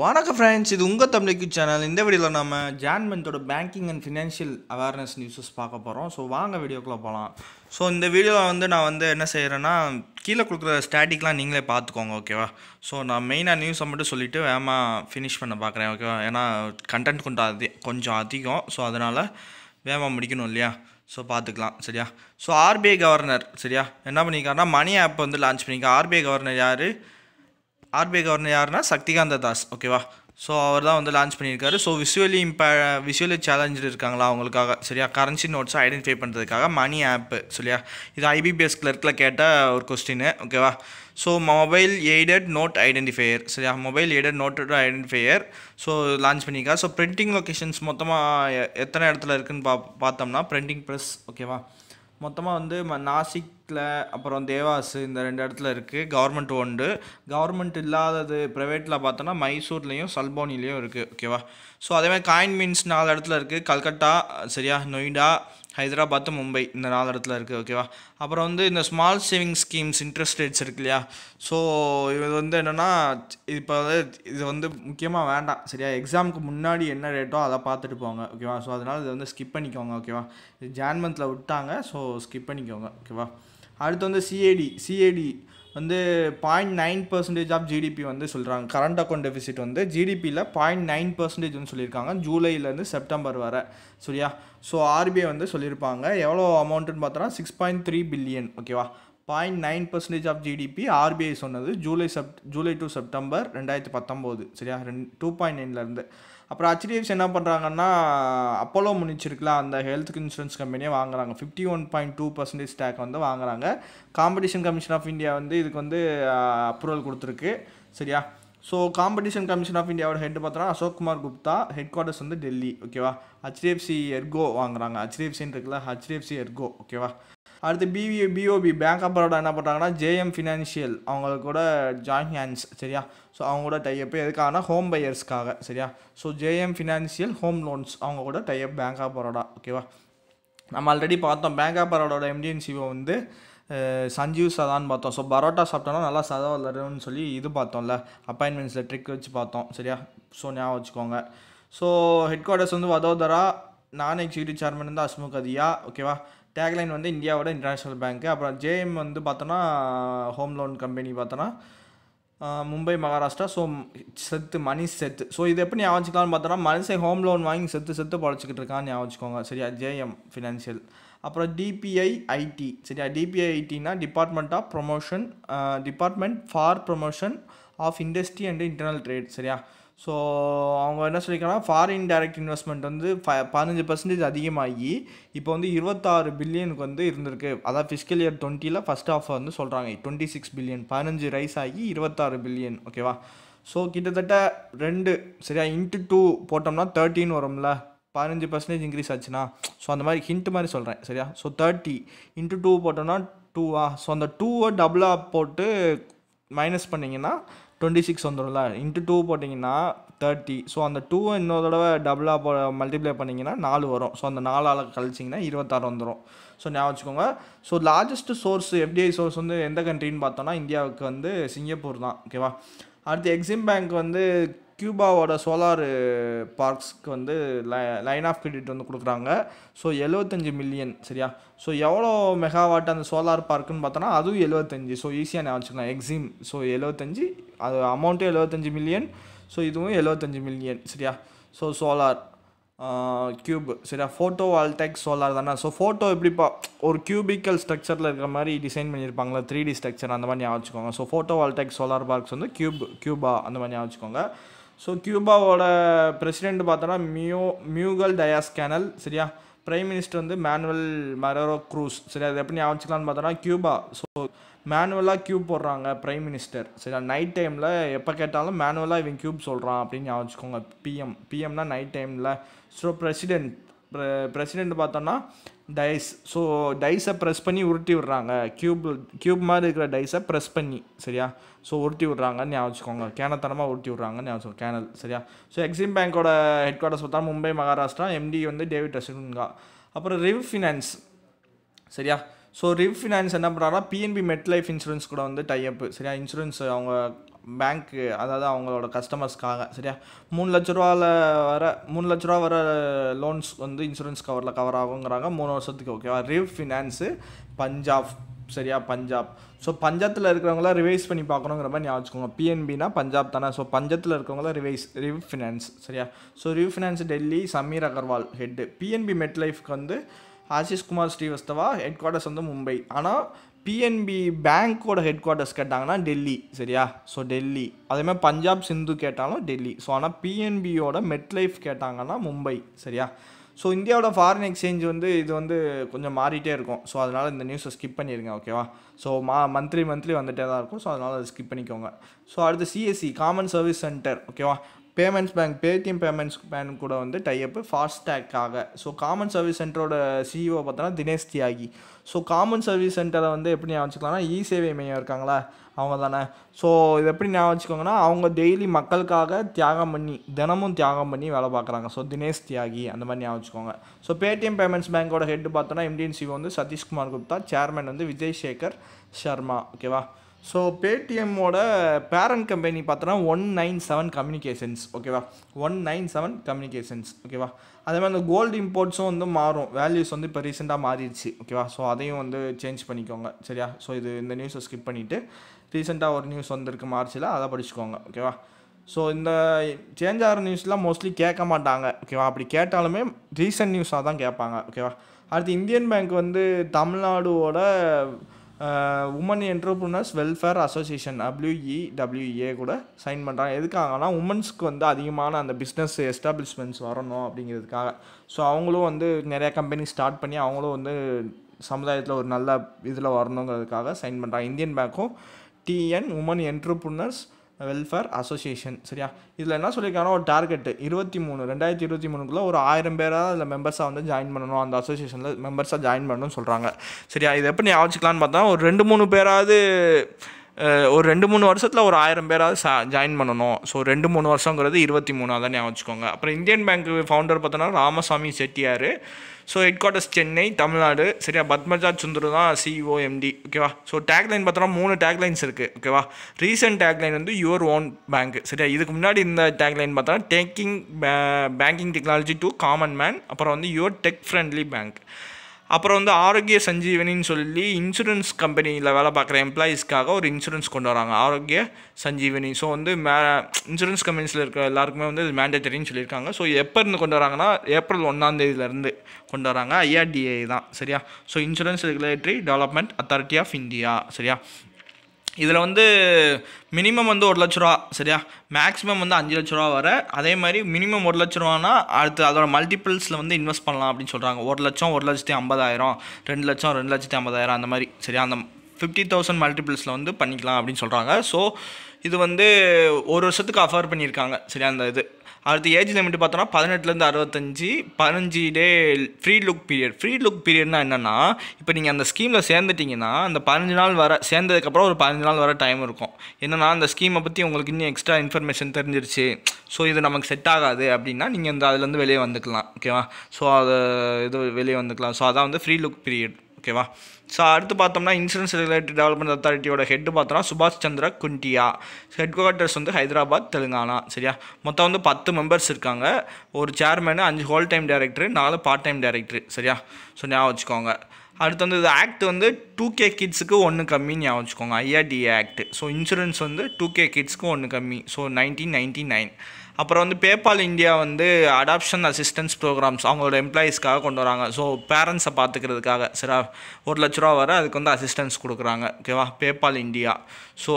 வணக்கம் ஃப்ரெண்ட்ஸ் இது உங்கள் தமிழ் சேனல் இந்த வீடியோவில் நம்ம ஜான்மெண்ட்டோட banking and financial awareness news பார்க்க போகிறோம் ஸோ வாங்க வீடியோக்குள்ளே போகலாம் ஸோ இந்த வீடியோவில் வந்து நான் வந்து என்ன செய்கிறேன்னா கீழே கொடுக்குற ஸ்டாட்டிக்லாம் நீங்களே பார்த்துக்கோங்க ஓகேவா ஸோ நான் மெயினாக நியூஸை மட்டும் சொல்லிவிட்டு வேமா ஃபினிஷ் பண்ண பார்க்குறேன் ஓகேவா ஏன்னா கண்டென்ட் கொண்டு அதி கொஞ்சம் அதிகம் ஸோ அதனால் வேகமாக முடிக்கணும் இல்லையா ஸோ பார்த்துக்கலாம் சரியா ஸோ ஆர்பிஐ கவர்னர் சரியா என்ன பண்ணியிருக்காருன்னா மணி ஆப் வந்து லான்ச் பண்ணியிருக்காங்க ஆர்பிஐ கவர்னர் யார் ஆர்பிஐ கவர்னர் யாருன்னா சக்திகாந்த தாஸ் ஓகேவா ஸோ அவர் தான் வந்து லான்ச் பண்ணியிருக்காரு ஸோ விஷுவலி இம்ப விஷுவலி சேலஞ்சு இருக்காங்களா அவங்களுக்காக சரியா கரன்சி நோட்ஸை ஐடென்டிஃபை பண்ணுறதுக்காக மணி ஆப்பு சரியா இது ஐபிபிஎஸ் கிளர்க்கில் கேட்ட ஒரு கொஸ்டின் ஓகேவா so mobile aided note identifier சரியா mobile aided note identifier so launch பண்ணியிருக்கா ஸோ பிரிண்டிங் லொக்கேஷன்ஸ் மொத்தமாக எத்தனை இடத்துல இருக்குதுன்னு பா பார்த்தோம்னா பிரிண்டிங் ப்ரெஸ் ஓகேவா மொத்தமாக வந்து நாசிக் ஸ்ட்ரீட்டில் அப்புறம் தேவாஸ் இந்த ரெண்டு இடத்துல இருக்குது கவர்மெண்ட் ஒன்று கவர்மெண்ட் இல்லாதது ப்ரைவேட்டில் பார்த்தோன்னா மைசூர்லேயும் சல்போனிலையும் இருக்குது ஓகேவா ஸோ அதேமாதிரி காயின் மீன்ஸ் நாலு இடத்துல இருக்குது கல்கட்டா சரியா நொய்டா ஹைதராபாத் மும்பை இந்த நாலு இடத்துல இருக்குது ஓகேவா அப்புறம் வந்து இந்த small saving schemes interest rates இருக்கு இல்லையா ஸோ இது வந்து என்னென்னா இப்போ வந்து இது வந்து முக்கியமாக வேண்டாம் சரியா எக்ஸாமுக்கு முன்னாடி என்ன ரேட்டோ அதை பார்த்துட்டு போங்க ஓகேவா ஸோ அதனால் இது வந்து ஸ்கிப் பண்ணிக்கோங்க ஓகேவா இது ஜான் மந்தில் விட்டாங்க ஸோ ஸ்கிப் பண்ணிக்கோங்க ஓகேவா அடுத்து வந்து சிஏடி சிஏடி வந்து point nine percentage of GDP வந்து சொல்கிறாங்க கரண்ட் அக்கௌண்ட் டெபிசிட் வந்து ஜிடிபியில் பாயிண்ட் நைன் பர்சன்டேஜ்னு சொல்லியிருக்காங்க ஜூலைலேருந்து செப்டம்பர் வர சரியா ஸோ ஆர்பிஐ வந்து சொல்லியிருப்பாங்க எவ்வளோ அமௌண்ட்டுன்னு பார்த்தோன்னா சிக்ஸ் பாயிண்ட் த்ரீ பில்லியன் ஓகேவா point nine percentage of GDP RBI சொன்னது July Sep July to September ரெண்டாயிரத்தி பத்தொம்போது சரியா ரெண்டு டூ பாயிண்ட் நைன்லேருந்து அப்புறம் ஹெச்டிஎஃப்சி என்ன பண்ணுறாங்கன்னா அப்போலோ முடிச்சிருக்கல அந்த ஹெல்த் இன்சூரன்ஸ் கம்பெனியை வாங்குறாங்க fifty one point two percentage stake வந்து வாங்குறாங்க காம்படிஷன் கமிஷன் ஆஃப் இந்தியா வந்து இதுக்கு வந்து அப்ரூவல் கொடுத்துருக்கு சரியா ஸோ காம்படிஷன் கமிஷன் ஆஃப் இந்தியாவோட ஹெட் பார்த்தோன்னா அசோக் குமார் குப்தா ஹெட் குவார்ட்டர்ஸ் வந்து டெல்லி ஓகேவா ஹெச்டிஎஃப்சி எர்கோ வாங்குறாங்க ஹெச்டிஎஃப்சின்னு இருக்குல்ல ஹெச்டிஎஃப்சி எர்கோ ஓகேவா அடுத்து பிவி பிஓபி பேங்க் ஆஃப் பரோடா என்ன பண்ணுறாங்கன்னா ஜேஎம் ஃபினான்ஷியல் அவங்க கூட ஜாயின் ஹேண்ட்ஸ் சரியா ஸோ அவங்க கூட டைப் எதுக்காகனா ஹோம் பையர்ஸ்க்காக சரியா so JM financial home loans அவங்க கூட டைப் பேங்க் ஆஃப் பரோடா ஓகேவா நம்ம ஆல்ரெடி பார்த்தோம் பேங்க் ஆஃப் பரோடாவோட எம்டிஎன்சிஓ வந்து சஞ்சீவ் சதான்னு பார்த்தோம் ஸோ பரோட்டா சாப்பிட்டோன்னா நல்லா சதா வளரும்னு சொல்லி இது பார்த்தோம்ல அப்பாயின்மெண்ட்ஸில் ட்ரிக் வச்சு பார்த்தோம் சரியா ஸோ ஞாபகம் வச்சுக்கோங்க ஸோ ஹெட் குவார்ட்டர்ஸ் வந்து வதோதரா நான் எக்ஸிகூட்டிவ் சேர்மன் வந்து அஸ்முக் அதியா ஓகேவா டேக்லைன் வந்து இந்தியாவோட இன்டர்நேஷ்னல் பேங்க்கு அப்புறம் ஜேஎம் வந்து பார்த்தோன்னா ஹோம் லோன் கம்பெனி பார்த்தோன்னா மும்பை மகாராஷ்டிரா ஸோ செத்து மணி செத்து ஸோ இது எப்படி ஞாபகம் பார்த்தோன்னா மனுஷன் ஹோம் லோன் வாங்கி செத்து செத்து பழச்சிக்கிட்டு இருக்கான்னு ஞாபகம் சரியா ஜேஎம் ஃபினான்ஷியல் அப்புறம் டிபிஐ ஐடி சரியா டிபிஐ ஐடினா department of promotion department for promotion of industry and internal trade சரியா ஸோ அவங்க என்ன சொல்லியிருக்காங்கன்னா ஃபாரின் டைரக்ட் இன்வெஸ்ட்மெண்ட் வந்து ஃப பதினஞ்சு பர்சன்டேஜ் அதிகமாகி இப்போ வந்து இருபத்தாறு பில்லியனுக்கு வந்து இருந்திருக்கு அதாவது ஃபிஸ்கல் இயர் டுவெண்ட்டியில் ஃபஸ்ட் ஆஃப் வந்து சொல்கிறாங்க டுவெண்ட்டி சிக்ஸ் பில்லியன் பதினஞ்சு ரைஸ் ஆகி இருபத்தாறு பில்லியன் ஓகேவா ஸோ கிட்டத்தட்ட ரெண்டு சரியா இன்ட்டு டூ போட்டோம்னா தேர்ட்டின் வரும்ல பதினஞ்சு பர்சன்டேஜ் இன்க்ரீஸ் ஆச்சுன்னா ஸோ அந்த மாதிரி ஹிண்ட் மாதிரி சொல்கிறேன் சரியா ஸோ தேர்ட்டி இன்ட்டு டூ போட்டோம்னா டூவா ஸோ அந்த டூவை டபுளாக போட்டு மைனஸ் பண்ணிங்கன்னா டுவெண்ட்டி சிக்ஸ் வந்துடும்ல இன்ட்டு டூ போட்டிங்கன்னா தேர்ட்டி ஸோ அந்த டூ இன்னொரு தடவை டபுளாக போ மல்டிப்ளை பண்ணிங்கன்னா நாலு வரும் ஸோ அந்த நாலால் கழிச்சிங்கன்னா இருபத்தாறு வந்துடும் ஸோ ஞாபகம் வச்சுக்கோங்க so largest source FDI source வந்து எந்த கண்ட்ரின்னு பார்த்தோன்னா இந்தியாவுக்கு வந்து சிங்கப்பூர் தான் ஓகேவா அடுத்து எக்ஸிம் பேங்க் வந்து கியூபாவோட சோலார் பார்க்ஸ்க்கு வந்து லைன் ஆஃப் கிரெடிட் வந்து கொடுக்குறாங்க ஸோ எழுபத்தஞ்சு மில்லியன் சரியா ஸோ எவ்வளோ மெகாவாட் அந்த சோலார் பார்க்குன்னு பார்த்தோன்னா அதுவும் எழுபத்தஞ்சு ஸோ ஈஸியாக நான் வச்சுக்கலாம் எக்ஸிம் ஸோ எழுபத்தஞ்சு அது அமௌண்ட்டே எழுபத்தஞ்சு மில்லியன் ஸோ இதுவும் எழுபத்தஞ்சு மில்லியன் சரியா ஸோ சோலார் க்யூப் சரியா ஃபோட்டோ வால்டெக் சோலார் தானே ஸோ ஃபோட்டோ எப்படிப்பா ஒரு கியூபிக்கல் ஸ்ட்ரக்சரில் இருக்கிற மாதிரி டிசைன் பண்ணியிருப்பாங்களா த்ரீ டி ஸ்ட்ரக்சர் அந்த மாதிரி ஞாபகம் வச்சுக்கோங்க so photovoltaic solar parks வந்து க்யூப் க்யூபா அந்த மாதிரி ஞாபகம் வச்சுக்கோங்க ஸோ கியூபாவோட பிரசிடெண்ட் பார்த்தோன்னா மியூ மியூகல் டயாஸ் கேனல் சரியா பிரைம் மினிஸ்டர் வந்து மேனுவல் மரரோ க்ரூஸ் சரி அது எப்படி ஞாபகம் பார்த்தோன்னா கியூபா ஸோ மேனுவலாக கியூப் போடுறாங்க பிரைம் மினிஸ்டர் சரி நைட் டைமில் எப்போ கேட்டாலும் மேனுவலாக இவன் கியூப் சொல்கிறான் அப்படின்னு ஞாபகம் பிஎம் பிஎம்னா நைட் டைமில் ஸோ பிரசிடென்ட் பிரசிடென்ட் பார்த்தோன்னா டைஸ் ஸோ டைஸை ப்ரெஸ் பண்ணி உருட்டி விடுறாங்க க்யூப் க்யூப் மாதிரி இருக்கிற டைஸை ப்ரெஸ் பண்ணி சரியா ஸோ உருட்டி விட்றாங்கன்னு ஞாபகம் கேனத்தனமாக உருட்டி விட்றாங்கன்னு ஞாபகம் கேனல் சரியா ஸோ எக்ஸிம் பேங்கோட ஹெட் குவார்ட்டர்ஸ் பார்த்தா மும்பை மகாராஷ்டிரா எம்டி வந்து டேவிட் ரசிகா அப்புறம் ரிவ் ஃபினான்ஸ் சரியா ஸோ ரிவ் ஃபினான்ஸ் என்ன பண்ணுறாங்கன்னா பிஎன்பி மெட் லைஃப் இன்சூரன்ஸ் கூட வந்து டைஅப் சரியா இன்சூரன்ஸ் அவங்க பேங்க்கு அதாவது அவங்களோட கஸ்டமர்ஸ்க்காக சரியா மூணு லட்ச ரூபாவில் வர மூணு லட்ச ரூபா வர லோன்ஸ் வந்து இன்சூரன்ஸ் கவரில் கவர் ஆகுங்கிறாங்க மூணு வருஷத்துக்கு ஓகேவா ரிவ் ஃபினான்ஸு பஞ்சாப் சரியா பஞ்சாப் ஸோ பஞ்சாத்தில் இருக்கிறவங்களாம் ரிவைஸ் பண்ணி பார்க்கணுங்கிற மாதிரி ஞாபகம் பிஎன்பினா பஞ்சாப் தானே ஸோ பஞ்சத்தில் இருக்கிறவங்களாம் ரிவைஸ் ரிவ் ஃபினான்ஸ் சரியா so Rev finance Delhi Sameer Agarwal head PNB மெட் லைஃப்க்கு வந்து ஆஷிஷ் குமார் ஸ்ரீவஸ்தவா ஹெட் குவார்ட்டர்ஸ் வந்து மும்பை ஆனால் பிஎன்பி பேங்க்கோட ஹெட் குவார்ட்டர்ஸ் கேட்டாங்கன்னா டெல்லி சரியா ஸோ டெல்லி அதேமாதிரி பஞ்சாப் சிந்து கேட்டாலும் டெல்லி ஸோ ஆனால் பிஎன்பியோட மெட்லைஃப் கேட்டாங்கன்னா மும்பை சரியா ஸோ இந்தியாவோட ஃபாரின் எக்ஸ்சேஞ்ச் வந்து இது வந்து கொஞ்சம் மாறிட்டே இருக்கும் ஸோ அதனால் இந்த நியூஸை ஸ்கிப் பண்ணிடுங்க ஓகேவா ஸோ மா மந்த்லி மந்த்லி வந்துகிட்டே தான் இருக்கும் ஸோ அதனால் அதை ஸ்கிப் பண்ணிக்கோங்க ஸோ அடுத்து சிஎஸ்சி காமன் சர்வீஸ் சென்டர் ஓகேவா payments bank Paytm payments bank கூட வந்து டைஅப்பு ஃபாஸ்டேக்காக ஸோ காமன் சர்வீஸ் சென்டரோட சிஇஓ பார்த்தோன்னா தினேஷ் தியாகி ஸோ காமன் சர்வீஸ் சென்டரை வந்து எப்படி ஞாபகம் வச்சுக்கலாம்னா இ சேவை மையம் இருக்காங்களா அவங்க தானே ஸோ இது எப்படி ஞாபகம் வச்சுக்கோங்கன்னா அவங்க டெய்லி மக்களுக்காக தியாகம் பண்ணி தினமும் தியாகம் பண்ணி வேலை பார்க்குறாங்க ஸோ தினேஷ் தியாகி அந்த மாதிரி ஞாபகம் வச்சுக்கோங்க ஸோ பேடிஎம் பேமெண்ட்ஸ் பேங்கோட ஹெட் பார்த்தோன்னா எம்டிஎன் சிஓ e வந்து சதீஷ்குமார் குப்தா சேர்மன் வந்து விஜய் சேகர் சர்மா ஓகேவா ஸோ பேடிஎம்மோட பேரண்ட் கம்பெனி பார்த்தோன்னா ஒன் நைன் செவன் கம்யூனிகேஷன்ஸ் ஓகேவா ஒன் நைன் செவன் கம்யூனிகேஷன்ஸ் ஓகேவா அதே மாதிரி அந்த கோல்டு இம்போர்ட்ஸும் வந்து மாறும் வேல்யூஸ் வந்து இப்போ ரீசெண்டாக மாறிடுச்சு ஓகேவா ஸோ அதையும் வந்து சேஞ்ச் பண்ணிக்கோங்க சரியா ஸோ இது இந்த நியூஸை ஸ்கிப் பண்ணிவிட்டு ரீசெண்டாக ஒரு நியூஸ் வந்திருக்கு மார்ச்சில் அதை படிச்சுக்கோங்க ஓகேவா ஸோ இந்த சேஞ்ச் ஆகிற நியூஸ்லாம் மோஸ்ட்லி கேட்க மாட்டாங்க ஓகேவா அப்படி கேட்டாலுமே ரீசெண்ட் நியூஸாக தான் கேட்பாங்க ஓகேவா அடுத்து இந்தியன் பேங்க் வந்து தமிழ்நாடோட women entrepreneurs welfare association WE WA கூட சைன் பண்ணுறாங்க எதுக்காகனா உமன்ஸ்க்கு வந்து அதிகமான அந்த பிஸ்னஸ் எஸ்டாப்ளிஷ்மெண்ட்ஸ் வரணும் அப்படிங்கிறதுக்காக ஸோ அவங்களும் வந்து நிறையா கம்பெனி ஸ்டார்ட் பண்ணி அவங்களும் வந்து சமுதாயத்தில் ஒரு நல்ல இதில் வரணுங்கிறதுக்காக சைன் பண்ணுறாங்க இந்தியன் பேங்க்கும் TN women entrepreneurs welfare association சரியா இதில் என்ன சொல்லியிருக்காங்க ஒரு டார்கெட்டு இருபத்தி மூணு ரெண்டாயிரத்தி இருபத்தி மூணுக்குள்ளே ஒரு ஆயிரம் பேராக அதில் மெம்பர்ஸாக வந்து ஜாயின் பண்ணணும் அந்த அசோசியேஷனில் மெம்பர்ஸாக ஜாயின் பண்ணணும்னு சொல்கிறாங்க சரியா இது எப்படி ஞாபகம் பார்த்தா ஒரு ரெண்டு மூணு பேராவது ஒரு ரெண்டு மூணு வருஷத்தில் ஒரு ஆயிரம் பேராவது சா ஜாயின் பண்ணணும் ஸோ ரெண்டு மூணு வருஷங்கிறது இருபத்தி மூணாவது தான் ஞாபகம் வச்சுக்கோங்க அப்புறம் இந்தியன் பேங்க் ஃபவுண்டர் பார்த்தோன்னா Ramaswamy Chettiar so headquarters Chennai Tamil Nadu சரியா பத்மஜா சுந்தர் தான் சிஇஓ எம்டி ஓகேவா ஸோ டேக்லைன் பார்த்தோன்னா மூணு டேக்லைன்ஸ் இருக்குது ஓகேவா ரீசெண்ட் டேக்லைன் வந்து யுவர் ஓன் பேங்க் சரியா இதுக்கு முன்னாடி இந்த டேக்லைன் பார்த்தோன்னா taking banking technology to common man அப்புறம் வந்து யுவர் டெக் ஃப்ரெண்ட்லி பேங்க் அப்புறம் வந்து ஆரோக்கிய சஞ்சீவனின்னு சொல்லி இன்சூரன்ஸ் கம்பெனியில் வேலை பார்க்குற எம்ப்ளாயீஸ்க்காக ஒரு இன்சூரன்ஸ் கொண்டு வராங்க ஆரோக்கிய சஞ்சீவனி ஸோ வந்து மே இன்சூரன்ஸ் கம்பெனிஸில் இருக்கிற எல்லாருக்குமே வந்து இது மேண்டேட்டரினு சொல்லியிருக்காங்க ஸோ எப்போ இருந்து கொண்டு வராங்கன்னா ஏப்ரல் ஒன்றாந்தேதியிலேருந்து கொண்டு வராங்க ஐஆர்டிஏ தான் சரியா so insurance regulatory development authority of India சரியா இதில் வந்து மினிமம் வந்து ஒரு லட்ச ரூபா சரியா மேக்ஸிமம் வந்து அஞ்சு லட்ச ரூபா வர அதே மாதிரி மினிமம் ஒரு லட்ச ரூபானா அடுத்து அதோட மல்டிபிள்ஸில் வந்து இன்வெஸ்ட் பண்ணலாம் அப்படின்னு சொல்கிறாங்க ஒரு லட்சம் ஒரு லட்சத்தி ஐம்பதாயிரம் ரெண்டு லட்சம் ரெண்டு லட்சத்தி ஐம்பதாயிரம் அந்த மாதிரி சரியா அந்த ஃபிஃப்டி தௌசண்ட் மல்டிபிள்ஸில் வந்து பண்ணிக்கலாம் அப்படின்னு சொல்கிறாங்க ஸோ இது வந்து ஒரு வருஷத்துக்கு அஃபர் பண்ணியிருக்காங்க சரியா அந்த இது அடுத்து ஏஜ் லிமிட் பார்த்தோன்னா பதினெட்டுலேருந்து அறுபத்தஞ்சி பதினஞ்சு day free look period free look பீரியட்னா என்னென்னா இப்போ நீங்கள் அந்த ஸ்கீமில் சேர்ந்துட்டிங்கன்னா அந்த பதினஞ்சு நாள் வர சேர்ந்ததுக்கப்புறம் ஒரு பதினஞ்சு நாள் வர டைம் இருக்கும் என்னென்னா அந்த ஸ்கீமை பற்றி உங்களுக்கு இன்னும் எக்ஸ்ட்ரா இன்ஃபர்மேஷன் தெரிஞ்சிருச்சு ஸோ இது நமக்கு செட் ஆகாது அப்படின்னா நீங்கள் இந்த அதுலேருந்து வெளியே வந்துக்கலாம் ஓகேவா ஸோ அதை இது வெளியே வந்துக்கலாம் ஸோ அதான் வந்து ஃப்ரீ லுக் பீரியட் ஓகேவா ஸோ அடுத்து பார்த்தோம்னா இன்சூரன்ஸ் ரிலேட்டட் டெவலப்மெண்ட் அத்தாரிட்டியோட ஹெட் பார்த்தோம்னா சுபாஷ் சந்திர குண்டியா ஹெட் குவார்ட்டர்ஸ் வந்து ஹைதராபாத் தெலுங்கானா சரியா மொத்தம் வந்து பத்து மெம்பர்ஸ் இருக்காங்க ஒரு சேர்மேனு அஞ்சு ஹோல் டைம் டேரக்டரு நாலு பார்ட் டைம் டேரக்டரு சரியா ஸோ ஞாபகம் வச்சுக்கோங்க அடுத்து வந்து இது ஆக்ட் வந்து டூ கே கிட்ஸுக்கு ஒன்று கம்மின்னு ஞாபகம் வச்சுக்கோங்க ஐஆர்டிஏ ஆக்ட் ஸோ இன்சூரன்ஸ் வந்து டூ கே கிட்ஸுக்கு ஒன்று கம்மி ஸோ நைன்டீன் நைன்டி நைன் அப்புறம் வந்து பேபால் இந்தியா வந்து அடாப்ஷன் அசிஸ்டன்ஸ் ப்ரோக்ராம்ஸ் அவங்களோட எம்ப்ளாயீஸ்க்காக கொண்டு வராங்க ஸோ பேரண்ட்ஸை பார்த்துக்கிறதுக்காக சரி ஒரு லட்ச ரூபா வர அதுக்கு வந்து அசிஸ்டன்ஸ் கொடுக்குறாங்க ஓகேவா பேபால் இந்தியா ஸோ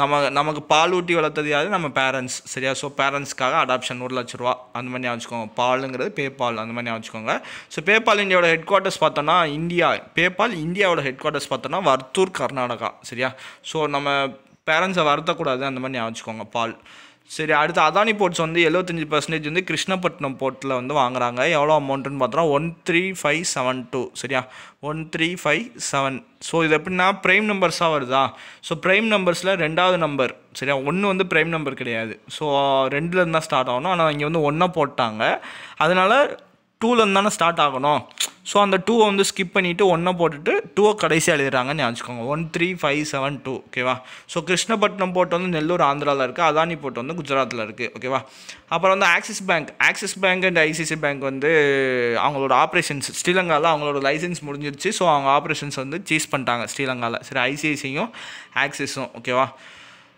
நம்ம நமக்கு பால் வளர்த்தது யாரு நம்ம பேரண்ட்ஸ் சரியா ஸோ பேரண்ட்ஸ்க்காக அடாப்ஷன் ஒரு லட்ச ரூபா அந்த மாதிரி வச்சுக்கோங்க பாலுங்கிறது பேபால் அந்த மாதிரி வச்சுக்கோங்க ஸோ பேபால் இந்தியாவோட ஹெட் குவார்ட்டர்ஸ் பார்த்தோன்னா இந்தியா பேபால் இந்தியாவோட ஹெட் குவார்ட்டர்ஸ் பார்த்தோன்னா வர்த்தூர் கர்நாடகா சரியா ஸோ நம்ம பேரண்ட்ஸை வருத்தக்கூடாது அந்த மாதிரி ஞாபகம் பால் சரி அடுத்து அதானி போர்ட்ஸ் வந்து எழுபத்தஞ்சி பர்சன்டேஜ் வந்து கிருஷ்ணப்பட்டினம் போர்ட்டில் வந்து வாங்குறாங்க எவ்வளோ அமௌண்ட்டுன்னு பார்த்தோன்னா one three five seven two சரியா one three five seven so இது எப்படின்னா ப்ரைம் நம்பர்ஸாக வருதா ஸோ ப்ரைம் நம்பர்ஸில் ரெண்டாவது நம்பர் சரியா ஒன்று வந்து ப்ரைம் நம்பர் கிடையாது ஸோ ரெண்டுலேருந்து தான் ஸ்டார்ட் ஆகணும் ஆனால் இங்கே வந்து ஒன்றா போட்டாங்க அதனால் டூலேருந்து தானே ஸ்டார்ட் ஆகணும் ஸோ அந்த டூவை வந்து ஸ்கிப் பண்ணிவிட்டு ஒன்றை போட்டுட்டு டூவை கடைசியாக எழுதுறாங்கன்னு நினச்சிக்கோங்க one three five seven two ஓகேவா ஸோ கிருஷ்ணப்பட்டினம் போட்டு வந்து நெல்லூர் ஆந்திராவில் இருக்குது அதானி போட்டு வந்து குஜராத்தில் இருக்குது ஓகேவா அப்புறம் வந்து Axis bank Axis bank and ICICI bank வந்து அவங்களோட ஆப்ரேஷன்ஸ் ஸ்ரீலங்காவில் அவங்களோட லைசன்ஸ் முடிஞ்சிருச்சு ஸோ அவங்க ஆப்ரேஷன்ஸ் வந்து சீஸ் பண்ணிட்டாங்க ஸ்ரீலங்காவில் சரி ஐசிஐசியும் ஆக்சிஸும் ஓகேவா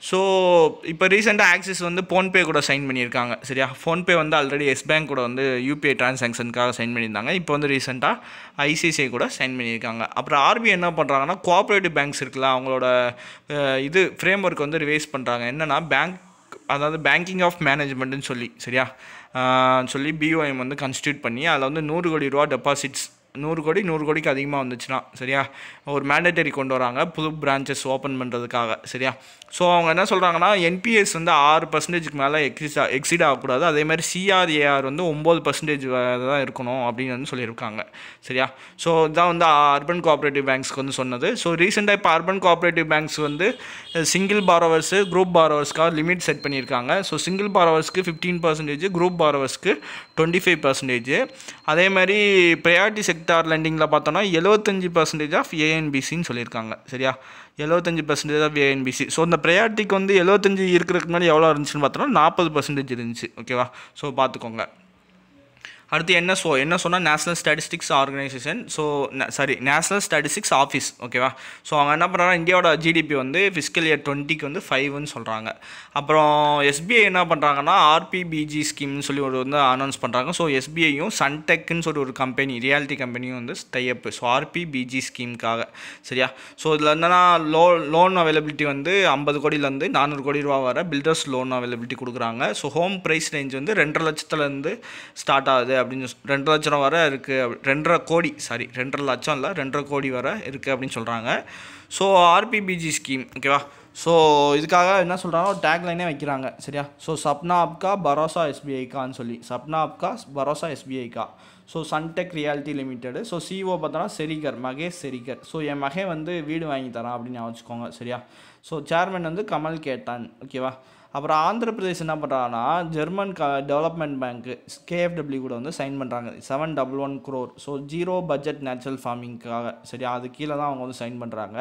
ஸோ இப்போ ரீசெண்டாக ஆக்சிஸ் வந்து ஃபோன்பே கூட சைன் பண்ணியிருக்காங்க சரியா ஃபோன்பே வந்து ஆல்ரெடி எஸ் பேங்க் கூட வந்து யூபிஐ டிரான்சாக்ஷனுக்காக சைன் பண்ணியிருந்தாங்க இப்போ வந்து ரீசெண்டாக ஐசிஐசிஐ கூட சைன் பண்ணியிருக்காங்க அப்புறம் ஆர்பிஐ என்ன பண்ணுறாங்கன்னா கோஆப்ரேட்டிவ் பேங்க்ஸ் இருக்குல்ல அவங்களோட இது ஃப்ரேம் ஒர்க் வந்து ரிவைஸ் பண்ணுறாங்க என்னென்னா பேங்க் அதாவது பேங்கிங் ஆஃப் மேனேஜ்மெண்ட்டுன்னு சொல்லி சரியா சொல்லி பிஓஎம் வந்து கன்ஸ்டியூட் பண்ணி அதில் வந்து நூறு கோடி ரூபா டெபாசிட்ஸ் நூறு கோடி நூறு கோடிக்கு அதிகமாக வந்துச்சுன்னா சரியா ஒரு மேண்டேட்டரி கொண்டு வராங்க புது பிரான்ச்சஸ் ஓப்பன் பண்ணுறதுக்காக சரியா ஸோ அவங்க என்ன சொல்கிறாங்கன்னா என்பிஎஸ் வந்து ஆறு பர்சன்டேஜுக்கு மேலே எக்ஸிஸ் எக்ஸிட் ஆகக்கூடாது அதேமாதிரி சிஆர்ஏஆர் வந்து ஒம்பது பர்சன்டேஜ் தான் இருக்கணும் அப்படின்னு வந்து சொல்லியிருக்காங்க சரியா ஸோ இதுதான் வந்து அர்பன் கோஆப்ரேட்டிவ் பேங்க்ஸ்க்கு வந்து சொன்னது ஸோ ரீசெண்டாக இப்போ அர்பன் கோஆப்ரேட்டிவ் பேங்க்ஸ் வந்து சிங்கிள் பாரோவர்ஸு குரூப் பாரோவர்ஸ்க்காக லிமிட் செட் பண்ணியிருக்காங்க ஸோ சிங்கிள் பாரோவர்ஸ்க்கு ஃபிஃப்டீன் பர்சன்டேஜ் குரூப் பாரோவர்ஸ்க்கு டுவெண்ட்டி ஃபைவ் பர்சன்டேஜ் அதே மாதிரி ப்ரையாரிட்டி செக்டர் செக்டார் லெண்டிங்கில் பார்த்தோன்னா எழுபத்தஞ்சி பர்சன்டேஜ் ஆஃப் ஏஎன்பிசின்னு சொல்லியிருக்காங்க சரியா எழுபத்தஞ்சி பர்சன்டேஜ் ஆஃப் ஏஎன்பிசி ஸோ இந்த ப்ரையாரிட்டிக்கு வந்து எழுபத்தஞ்சி இருக்கிறதுக்கு முன்னாடி எவ்வளோ இருந்துச்சுன்னு பார்த்தோன்னா நாற்பது பர்சன்டேஜ் இருந்துச்சு ஓகேவா ஸோ பார்த்துக்கோங்க அடுத்து என்ன சோ என்ன சொன்னால் national statistics organisation so sorry national statistics office ஓகேவா ஸோ அவங்க என்ன பண்ணுறாங்க இந்தியாவோட ஜிடிபி வந்து ஃபிஸ்கல் இயர் டுவெண்ட்டிக்கு வந்து ஃபைவ்னு சொல்கிறாங்க அப்புறம் எஸ்பிஐ என்ன பண்ணுறாங்கன்னா ஆர்பிபிஜி ஸ்கீம்னு சொல்லி ஒரு வந்து அனௌன்ஸ் பண்ணுறாங்க ஸோ எஸ்பிஐயும் சன்டெக்குன்னு சொல்லி ஒரு கம்பெனி ரியாலிட்டி கம்பெனியும் வந்து டைஅப் ஸோ ஆர்பிபிஜி ஸ்கீமுக்காக சரியா ஸோ இதில் என்னென்னா லோ லோன் அவைலபிலிட்டி வந்து ஐம்பது கோடியிலேருந்து நானூறு கோடி ரூபா வர பில்டர்ஸ் லோன் அவைலபிலிட்டி கொடுக்குறாங்க ஸோ ஹோம் ப்ரைஸ் ரேஞ்ச் வந்து ரெண்டரை லட்சத்துலேருந்து ஸ்டார்ட் ஆகுது அப்படின்னு ரெண்டு லட்சம் வர இருக்குது ரெண்டரை கோடி சாரி ரெண்டரை லட்சம் இல்லை ரெண்டரை கோடி வர இருக்குது அப்படின்னு சொல்கிறாங்க ஸோ ஆர்பிபிஜி ஸ்கீம் ஓகேவா ஸோ இதுக்காக என்ன சொல்கிறாங்க டேக் லைனே வைக்கிறாங்க சரியா ஸோ சப்னா ஆப்கா பரோசா எஸ்பிஐக்கான்னு சொல்லி சப்னா ஆப்கா பரோசா எஸ்பிஐக்கா so Suntech realty limited so CEO பார்த்தோன்னா செரிகர் மகேஷ் செரிகர் ஸோ என் மகே வந்து வீடு வாங்கி தரான் அப்படின்னு வச்சுக்கோங்க சரியா ஸோ சேர்மன் வந்து கமல் கேட்டான் ஓகேவா அப்புறம் ஆந்திர பிரதேஷ் என்ன பண்ணுறாங்கன்னா ஜெர்மன் க டெவலப்மெண்ட் பேங்க்கு கேஎஃப்டபிள்யூ கூட வந்து சைன் பண்ணுறாங்க seven double one crore so zero budget natural ஃபார்மிங்க்காக சரியா அது கீழே தான் அவங்க வந்து சைன் பண்ணுறாங்க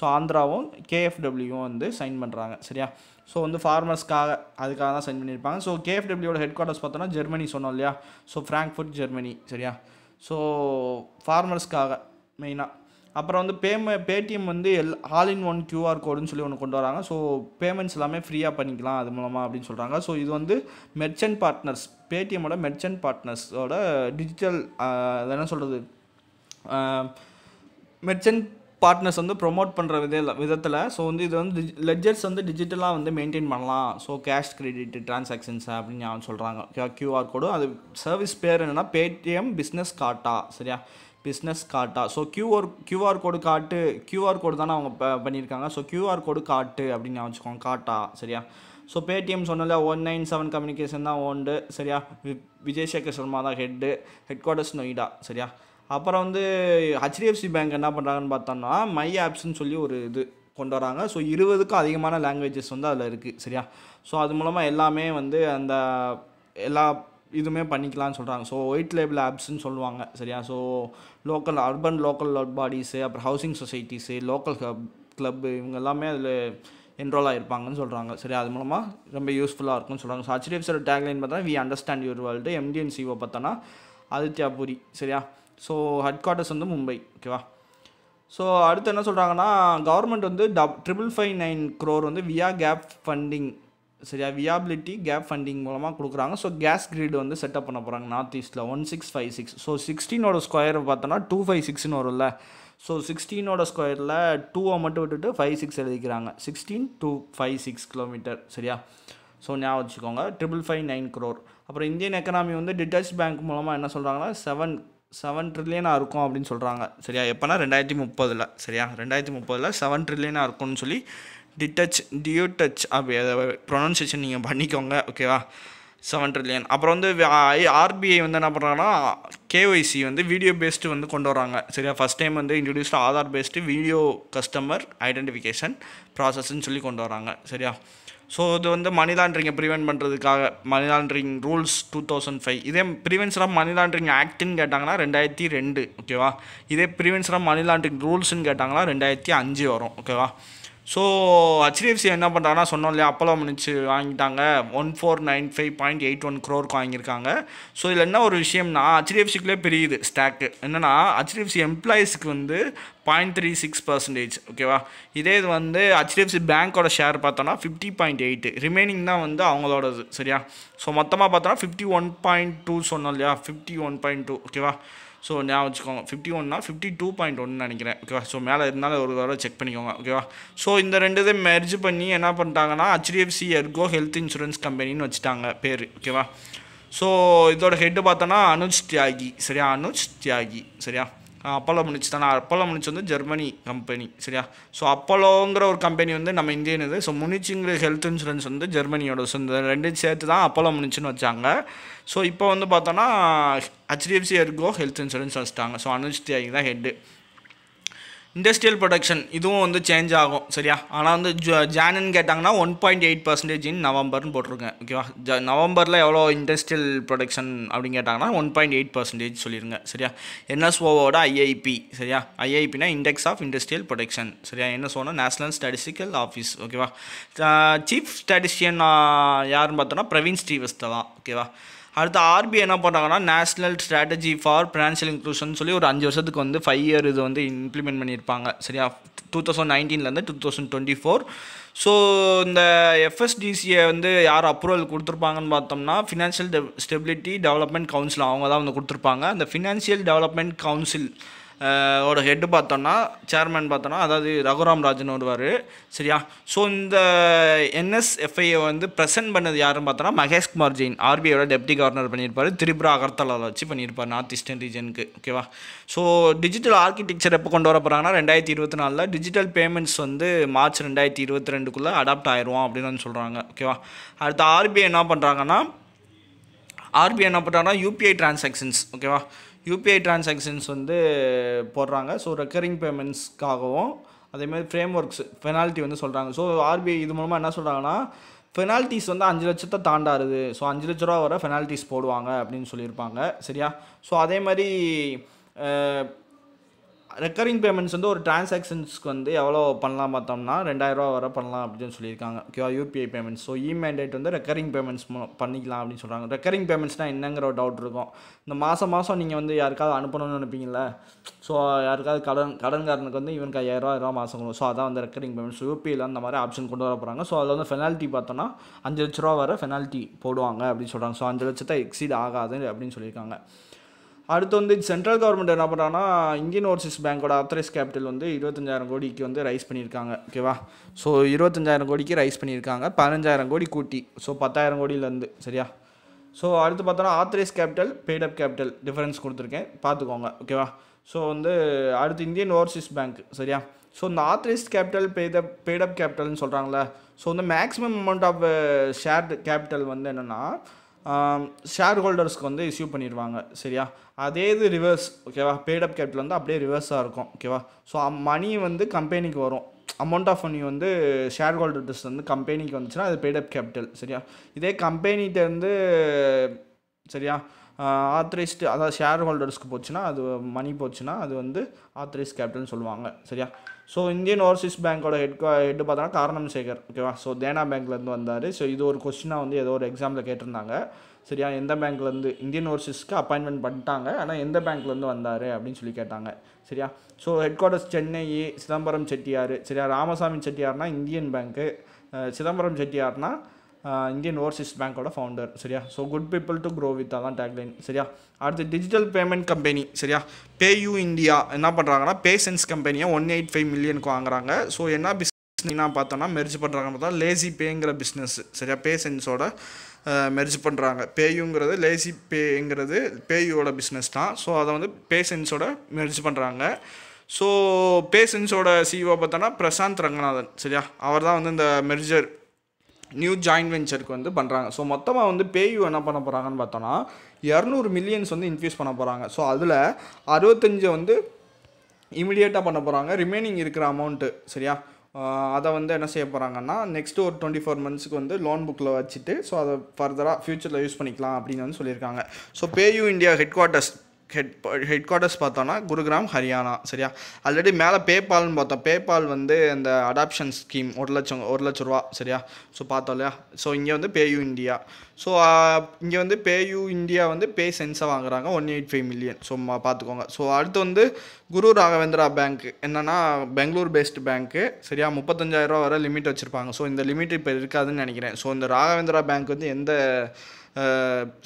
ஸோ ஆந்திராவும் கேஎஃப்டபிள்யூவும் வந்து சைன் பண்ணுறாங்க சரியா ஸோ வந்து ஃபார்மர்ஸ்க்காக அதுக்காக தான் சைன் பண்ணியிருப்பாங்க ஸோ கேஎஃப்டபிள்யூட ஹெட் குவார்ட்டர்ஸ் பார்த்தோன்னா ஜெர்மனி சொன்னோம் இல்லையா ஸோ ஃப்ராங்க்ஃபுட் ஜெர்மனி சரியா ஸோ ஃபார்மர்ஸ்க்காக மெயினாக அப்புறம் வந்து பேம பேடிஎம் வந்து எல் ஆல் இன் ஒன் கியூஆர் கோடுன்னு சொல்லி ஒன்று கொண்டு வராங்க ஸோ பேமெண்ட்ஸ் எல்லாமே ஃப்ரீயாக பண்ணிக்கலாம் அது மூலமாக அப்படின்னு சொல்கிறாங்க ஸோ இது வந்து மெர்ச்சன்ட் பார்ட்னர்ஸ் பேடிஎம்மோட மெர்ச்சன்ட் பார்ட்னர்ஸோட டிஜிட்டல் என்ன சொல்கிறது மெர்ச்சன்ட் பார்ட்னர்ஸ் வந்து ப்ரொமோட் பண்ணுற வித விதத்தில் ஸோ வந்து இது வந்து லெஜர்ஸ் வந்து டிஜிட்டலாக வந்து மெயின்டைன் பண்ணலாம் ஸோ கேஷ் கிரெடிட் டிரான்சாக்ஷன்ஸ் அப்படின்னு சொல்கிறாங்க கியூஆர் கோடு அது சர்வீஸ் பேர் என்னென்னா பேடிஎம் பிஸ்னஸ் கார்ட்டா சரியா பிஸ்னஸ் காட்டா ஸோ கியூஆர் கியூஆர் கோடு காட்டு கியூஆர் கோடு தானே அவங்க பண்ணியிருக்காங்க ஸோ கியூஆர் கோடு காட்டு அப்படின்னு நான் வச்சுக்கோங்க காட்டா சரியா ஸோ பேடிஎம் சொன்னதில் ஒன் நைன் செவன் கம்யூனிகேஷன் தான் ஓண்டு சரியா வி விஜய்சேகர் சர்மா தான் ஹெட்டு ஹெட் குவார்ட்டர்ஸ் நொய்டா சரியா அப்புறம் வந்து ஹெச்டிஎஃப்சி பேங்க் என்ன பண்ணுறாங்கன்னு பார்த்தோம்னா மை ஆப்ஸ்ன்னு சொல்லி ஒரு இது கொண்டு வராங்க ஸோ இருபதுக்கும் அதிகமான லாங்குவேஜஸ் வந்து அதில் இருக்குது சரியா ஸோ அது மூலமாக எல்லாமே வந்து அந்த எல்லா இதுவுமே பண்ணிக்கலாம்னு சொல்கிறாங்க ஸோ ஒயிட் லேபிள் ஆப்ஸ்ன்னு சொல்லுவாங்க சரியா so local urban local bodies அப்புறம் housing societies local club club இவங்க எல்லாமே அதில் என்ரோல் ஆகிருப்பாங்கன்னு சொல்கிறாங்க சரி அது மூலமாக ரொம்ப யூஸ்ஃபுல்லாக இருக்கும்னு சொல்கிறாங்க ஸோ ஹெச்டிஎஃப்சியோட டேக்லைன் பார்த்தா we understand your world MD and CEO பார்த்தோன்னா ஆதித்யாபுரி சரியா ஸோ ஹெட் குவார்ட்டர்ஸ் வந்து மும்பை ஓகேவா ஸோ அடுத்து என்ன சொல்கிறாங்கன்னா கவர்மெண்ட் வந்து டப் ட்ரிபிள் ஃபைவ் நைன் க்ரோர் வந்து வியா கேப் ஃபண்டிங் சரியா வியாபிலிட்டி கேப் ஃபண்டிங் மூலமாக கொடுக்குறாங்க ஸோ கேஸ் கிரிட் வந்து செட்டப் பண்ண போகிறாங்க நார்த் ஈஸ்ட்டில் one six five six so சிக்ஸ்டீனோட ஸ்கொயர் பார்த்தோன்னா டூ ஃபைவ் சிக்ஸ்னு வரும்ல ஸோ சிக்ஸ்டீனோட ஸ்கொயரில் டூவை மட்டும் விட்டுட்டு ஃபைவ் சிக்ஸ் எழுதிக்கிறாங்க sixteen two five six kilometre சரியா ஸோ ஞாபகம் வச்சுக்கோங்க ட்ரிபிள் ஃபைவ் நைன் க்ரோர் அப்புறம் இந்தியன் எக்கனாமி வந்து டிட்டாச் பேங்க் மூலமாக என்ன சொல்கிறாங்கன்னா செவன் செவன் ட்ரில்லியனாக இருக்கும் அப்படின்னு சொல்கிறாங்க சரியா எப்போனா ரெண்டாயிரத்தி முப்பதில் சரியா ரெண்டாயிரத்தி முப்பதில் செவன் ட்ரில்லியனாக இருக்கும்னு சொல்லி டிடச் டியூ டச் அப்படி அதை ப்ரொனன்சியேஷன் நீங்கள் பண்ணிக்கோங்க ஓகேவா செவன் ட்ரில்லியன் அப்புறம் வந்து ஆர்பிஐ வந்து என்ன பண்ணுறாங்கன்னா கேஒய்சி வந்து வீடியோ பேஸ்டு வந்து கொண்டு வராங்க சரியா ஃபஸ்ட் டைம் வந்து introduced Aadhaar based video customer identification ப்ராசஸ்ன்னு சொல்லி கொண்டு வராங்க சரியா ஸோ இது வந்து மணி லாண்ட்ரிங்கை ப்ரிவெண்ட் பண்ணுறதுக்காக money laundering rules two thousand five இதே ப்ரிவென்ஷன் ஆஃப் மணி லாண்ட்ரிங் ஆக்ட்டுன்னு கேட்டாங்கன்னா ரெண்டாயிரத்தி ரெண்டு ஓகேவா இதே ப்ரிவென்ஸ் ஆஃப் மணி லாண்ட்ரிங் ரூல்ஸ்ன்னு கேட்டாங்கன்னா ரெண்டாயிரத்தி அஞ்சு வரும் ஓகேவா ஸோ ஹெச்டிஎஃப்சி என்ன பண்ணுறாங்கன்னா சொன்னோம் இல்லையா அப்போலோ முடிச்சு வாங்கிட்டாங்க one four nine five point eight one க்ரோருக்கு வாங்கியிருக்காங்க ஸோ இதில் என்ன ஒரு விஷயம்னா ஹெச்டிஎஃப்சிக்குள்ளே பெரியுது ஸ்டாக்கு என்னென்னா ஹெச்டிஎஃப்சி எம்ப்ளாயீஸ்க்கு வந்து பாயிண்ட் த்ரீ சிக்ஸ் பர்சன்டேஜ் ஓகேவா இதே இது வந்து ஹெச்டிஎஃப்சி பேங்க்கோட ஷேர் பார்த்தோன்னா ஃபிஃப்டி பாயிண்ட் எயிட்டு ரிமைனிங் தான் வந்து அவங்களோடது சரியா ஸோ மொத்தமாக பார்த்தோன்னா ஃபிஃப்டி ஒன் பாயிண்ட் டூ சொன்னோம் இல்லையா ஃபிஃப்டி ஒன் பாயிண்ட் டூ ஓகேவா ஸோ நான் வச்சுக்கோங்க ஃபிஃப்டி ஒன்னா ஃபிஃப்டி டூ பாயிண்ட் ஒன்று நினைக்கிறேன் ஓகேவா ஸோ மேலே இருந்தாலும் ஒரு தடவை செக் பண்ணிக்கோங்க ஓகேவா ஸோ இந்த ரெண்டு இதை மெர்ஜ் பண்ணி என்ன பண்ணிட்டாங்கன்னா ஹெச்டிஎஃப்சி எர்கோ ஹெல்த் இன்சூரன்ஸ் கம்பெனின்னு வச்சுட்டாங்க பேர் ஓகேவா ஸோ இதோட ஹெட்டு பார்த்தோன்னா அனுஜ் தியாகி சரியா அனுஜ் தியாகி சரியா அப்போலோ முனிச்சு தானே அப்போலோ முனிச்சு வந்து ஜெர்மனி கம்பெனி சரியா ஸோ அப்போலோங்கிற ஒரு கம்பெனி வந்து நம்ம இந்தியன் இது ஸோ முனிச்சுங்கிற ஹெல்த் இன்சூரன்ஸ் வந்து ஜெர்மனியோட ஸோ இந்த ரெண்டும் சேர்த்து தான் அப்போலோ முனிச்சுன்னு வச்சாங்க ஸோ இப்போ வந்து பார்த்தோன்னா ஹெச்டிஎஃப்சி எர்கோ ஹெல்த் இன்சூரன்ஸ் வச்சுட்டாங்க ஸோ அனுஷ்டி ஆகி தான் ஹெட்டு இண்டஸ்ட்ரியல் ப்ரொடக்ஷன் இதுவும் வந்து சேஞ்ச் ஆகும் சரியா ஆனால் வந்து ஜானுன்னு கேட்டாங்கன்னா one point eight percentage in நவம்பர்னு போட்டிருக்கேன் ஓகேவா ஜ நவம்பரில் எவ்வளோ இண்டஸ்ட்ரியல் ப்ரொடக்ஷன் அப்படின்னு கேட்டாங்கன்னா ஒன் பாயிண்ட் எயிட் பர்சன்டேஜ் சொல்லிடுங்க சரியா என்எஸ்ஓவோட ஐஐபி சரியா ஐஐபினா இண்டெக்ஸ் ஆஃப் இண்டஸ்ட்ரியல் ப்ரொடக்ஷன் சரியா என்ன சொன்னால் நேஷனல் ஸ்டாட்டிஸ்டிக்கல் ஆஃபீஸ் ஓகேவா சீஃப் ஸ்டாட்டிஸ்டியன் யாருன்னு பார்த்தோன்னா பிரவீன் ஸ்ரீவஸ்தவா ஓகேவா அடுத்து ஆர்பிஐ என்ன பண்ணுறாங்கன்னா national strategy for financial inclusion சொல்லி ஒரு அஞ்சு வருஷத்துக்கு வந்து ஃபைவ் இயர் இது வந்து இம்ப்ளிமெண்ட் பண்ணியிருப்பாங்க சரியா டூ தௌசண்ட் நைன்டீன்லேருந்து two thousand twenty four so இந்த எஃப்எஸ்டிசியை வந்து யார் அப்ரூவல் கொடுத்துருப்பாங்கன்னு பார்த்தோம்னா ஃபினான்ஷியல் ஸ்டெபிலிட்டி டெவலப்மெண்ட் கவுன்சில் அவங்க தான் வந்து கொடுத்துருப்பாங்க அந்த ஃபினான்ஷியல் டெவலப்மெண்ட் கவுன்சில் ஓட ஹெட்டு பார்த்தோன்னா சேர்மேன் பார்த்தோன்னா அதாவது ரகுராம் ராஜன் வருவார் சரியா ஸோ இந்த என்எஸ்எஃப்ஐயை வந்து ப்ரெசென்ட் பண்ணது யாருன்னு பார்த்தோன்னா மகேஷ்குமார் ஜெயின் ஆர்பிஐயோட டெப்டி கவர்னர் பண்ணியிருப்பார் திரிபுரா அகர்த்தலாவில் வச்சு பண்ணியிருப்பார் நார்த் ஈஸ்டர்ன் ரீஜனுக்கு ஓகேவா ஸோ டிஜிட்டல் ஆர்கிடெக்சர் எப்போ கொண்டு வர போகிறாங்கன்னா ரெண்டாயிரத்தி இருபத்தி நாலில் டிஜிட்டல் பேமெண்ட்ஸ் வந்து மார்ச் ரெண்டாயிரத்தி இருபத்தி ரெண்டுக்குள்ளே அடாப்ட் ஆயிடுவோம் அப்படின்னு வந்து சொல்கிறாங்க ஓகேவா அடுத்து ஆர்பிஐ என்ன பண்ணுறாங்கன்னா ஆர்பிஐ என்ன பண்ணுறாங்கன்னா யூபிஐ டிரான்சாக்ஷன்ஸ் ஓகேவா யூபிஐ டிரான்சாக்ஷன்ஸ் வந்து போடுறாங்க ஸோ ரெக்கரிங் பேமெண்ட்ஸ்க்காகவும் அதேமாதிரி ஃப்ரேம் ஒர்க்ஸ் பெனால்ட்டி வந்து சொல்கிறாங்க ஸோ ஆர்பிஐ இது மூலமாக என்ன சொல்கிறாங்கன்னா பெனால்ட்டிஸ் வந்து அஞ்சு லட்சத்தை தாண்டாருது ஸோ அஞ்சு லட்ச ரூபா வர ஃபெனால்ட்டிஸ் போடுவாங்க அப்படின்னு சொல்லியிருப்பாங்க சரியா ஸோ அதே மாதிரி ரெக்கரிங் பேமெண்ட்ஸ் வந்து ஒரு டிரான்சாக்ஷன்ஸ்க்கு வந்து எவ்வளோ பண்ணலாம் பார்த்தோம்னா ரெண்டாயிரரூவா வர பண்ணலாம் அப்படின்னு சொல்லியிருக்காங்க ஓகேவா UPI payments so e mandate வந்து ரெக்கரிங் பேமெண்ட்ஸ் பண்ணிக்கலாம் அப்படின்னு சொல்கிறாங்க ரெக்கரிங் பேமெண்ட்ஸ்னால் என்னங்கிற ஒரு டவுட் இருக்கும் இந்த மாதம் மாதம் நீங்கள் வந்து யாருக்காவது அனுப்பணும்னு நினைப்பீங்களா ஸோ யாருக்காவது கடன் கடன்காரனுக்கு வந்து இவனுக்கு ஐயாயிரரூவா ரூபா மாதம் கொடுக்கும் ஸோ அதான் வந்து ரெக்கரிங் பேமெண்ட்ஸ் யூபிஐயில் அந்த மாதிரி ஆப்ஷன் கொண்டு வர போகிறாங்க ஸோ அதில் வந்து ஃபெனால்ட்டி பார்த்தோன்னா அஞ்சு லட்ச ரூபா வர ஃபெனால்ட்டி போடுவாங்க அப்படின்னு சொல்கிறாங்க ஸோ அஞ்சு லட்சத்தை எக்ஸீட் ஆகாது அப்படின்னு சொல்லியிருக்காங்க அடுத்து வந்து சென்ட்ரல் கவர்மெண்ட் என்ன பண்ணுறாங்கன்னா இந்தியன் ஓவர்சீஸ் பேங்க்கோட ஆத்தரைஸ் கேபிட்டல் வந்து இருபத்தஞ்சாயிரம் கோடிக்கு வந்து ரைஸ் பண்ணியிருக்காங்க ஓகேவா ஸோ இருபத்தஞ்சாயிரம் கோடிக்கு ரைஸ் பண்ணியிருக்காங்க பதினஞ்சாயிரம் கோடி கூட்டி ஸோ பத்தாயிரம் கோடியிலேருந்து சரியா ஸோ அடுத்து பார்த்தோன்னா authorised capital paid up capital difference கொடுத்துருக்கேன் பார்த்துக்கோங்க ஓகேவா ஸோ வந்து அடுத்து இந்தியன் ஓவர்சீஸ் பேங்க் சரியா ஸோ இந்த ஆத்தரைஸ்ட் கேபிட்டல் பேடப் பேடப் கேபிட்டல்னு சொல்கிறாங்களே ஸோ இந்த maximum amount of shared capital வந்து uh, என்னென்னா ஷேர் ஹோல்டர்ஸ்க்கு வந்து இஷ்யூ பண்ணிடுவாங்க சரியா அதே இது ரிவர்ஸ் ஓகேவா பேடப் கேபிட்டல் வந்து அப்படியே ரிவர்ஸாக இருக்கும் ஓகேவா ஸோ மணி வந்து கம்பெனிக்கு வரும் அமௌண்ட் ஆஃப் மணி வந்து ஷேர் ஹோல்டர்ஸ் வந்து கம்பெனிக்கு வந்துச்சுன்னா அது பேடப் கேபிட்டல் சரியா இதே கம்பெனிகிட்டேருந்து சரியா ஆத்தரைஸ்டு அதாவது ஷேர் ஹோல்டர்ஸ்க்கு போச்சுன்னா அது மணி போச்சுன்னா அது வந்து ஆத்தரைஸ்ட் கேபிட்டல்னு சொல்லுவாங்க சரியா ஸோ இந்தியன் ஓவர்சீஸ் பேங்க்கோட ஹெட் ஹெட் பார்த்தோன்னா காரணம் சேகர் ஓகேவா ஸோ தேனா பேங்க்லேருந்து வந்தார் ஸோ இது ஒரு கொஸ்டினாக வந்து ஏதோ ஒரு எக்ஸாமில் கேட்டிருந்தாங்க சரியா எந்த பேங்க்லேருந்து இந்தியன் ஓவர்சீஸ்க்கு அப்பாயின்மெண்ட் பண்ணிட்டாங்க ஆனால் எந்த பேங்க்லேருந்து வந்தார் அப்படின்னு சொல்லி கேட்டாங்க சரியா so headquarters Chennai Chidambaram Chettiar சரியா ராமசாமி செட்டியார்னா இந்தியன் பேங்க்கு சிதம்பரம் செட்டியார்னால் இந்தியன் ஓவர்சீஸ் பேங்க்கோட ஃபவுண்டர் சரியா so good people to grow with அதான் டேக்லைன் சரியா அடுத்து டிஜிட்டல் பேமெண்ட் கம்பெனி சரியா பே யூ இந்தியா என்ன பண்ணுறாங்கன்னா பேசன்ஸ் கம்பெனியை ஒன் எயிட் ஃபைவ் மில்லியனுக்கு வாங்குறாங்க ஸோ என்ன பிஸ்னஸ்னா பார்த்தோன்னா மெர்ஜ் பண்ணுறாங்க பார்த்தா லேசி பேங்கிற பிஸ்னஸ் சரியா பேசன்ஸோட மெர்ஜ் பண்ணுறாங்க பேயுங்கிறது லேசி பேங்கிறது பேயூவோட பிஸ்னஸ் தான் ஸோ அதை வந்து பேஷன்ஸோட மெர்ஜ் பண்ணுறாங்க ஸோ பேஷன்ஸோட சிஇஓ பார்த்தோன்னா பிரசாந்த் ரங்கநாதன் சரியா அவர் தான் வந்து இந்த மெர்ஜர் நியூ ஜாயின்ட் வெஞ்சருக்கு வந்து பண்ணுறாங்க ஸோ மொத்தமாக வந்து பேயு என்ன பண்ண போகிறாங்கன்னு பார்த்தோன்னா இரநூறு மில்லியன்ஸ் வந்து இன்ஃபியூஸ் பண்ண போகிறாங்க ஸோ அதில் அறுபத்தஞ்சை வந்து இமிடியேட்டாக பண்ண போகிறாங்க ரிமைனிங் இருக்கிற அமௌண்ட்டு சரியா அதை வந்து என்ன செய்ய போகிறாங்கன்னா நெக்ஸ்ட்டு ஒரு டுவெண்ட்டி ஃபோர் மந்த்ஸுக்கு வந்து லோன் புக்கில் வச்சுட்டு ஸோ அதை ஃபர்தராக ஃப்யூச்சரில் யூஸ் பண்ணிக்கலாம் அப்படின்னு வந்து சொல்லியிருக்காங்க so PayU India headquarters head headquarters பார்த்தோன்னா குருகிராம் ஹரியானா சரியா ஆல்ரெடி மேலே பேபால்னு பார்த்தோம் பேபால் வந்து அந்த அடாப்ஷன் ஸ்கீம் ஒரு லட்சம் ஒரு லட்ச ரூபா சரியா ஸோ பார்த்தோம் இல்லையா ஸோ இங்கே வந்து பேயூ இந்தியா ஸோ இங்கே வந்து பேயூ இந்தியா வந்து பே சென்ஸாக வாங்குறாங்க one eight five million so பார்த்துக்கோங்க ஸோ அடுத்து வந்து குரு ராகவேந்திரா பேங்க் என்னென்னா பெங்களூர் பேஸ்டு பேங்க்கு சரியா முப்பத்தஞ்சாயிரரூவா வர லிமிட் வச்சுருப்பாங்க ஸோ இந்த லிமிட் இப்போ இருக்காதுன்னு நினைக்கிறேன் ஸோ இந்த ராகவேந்திரா பேங்க் வந்து எந்த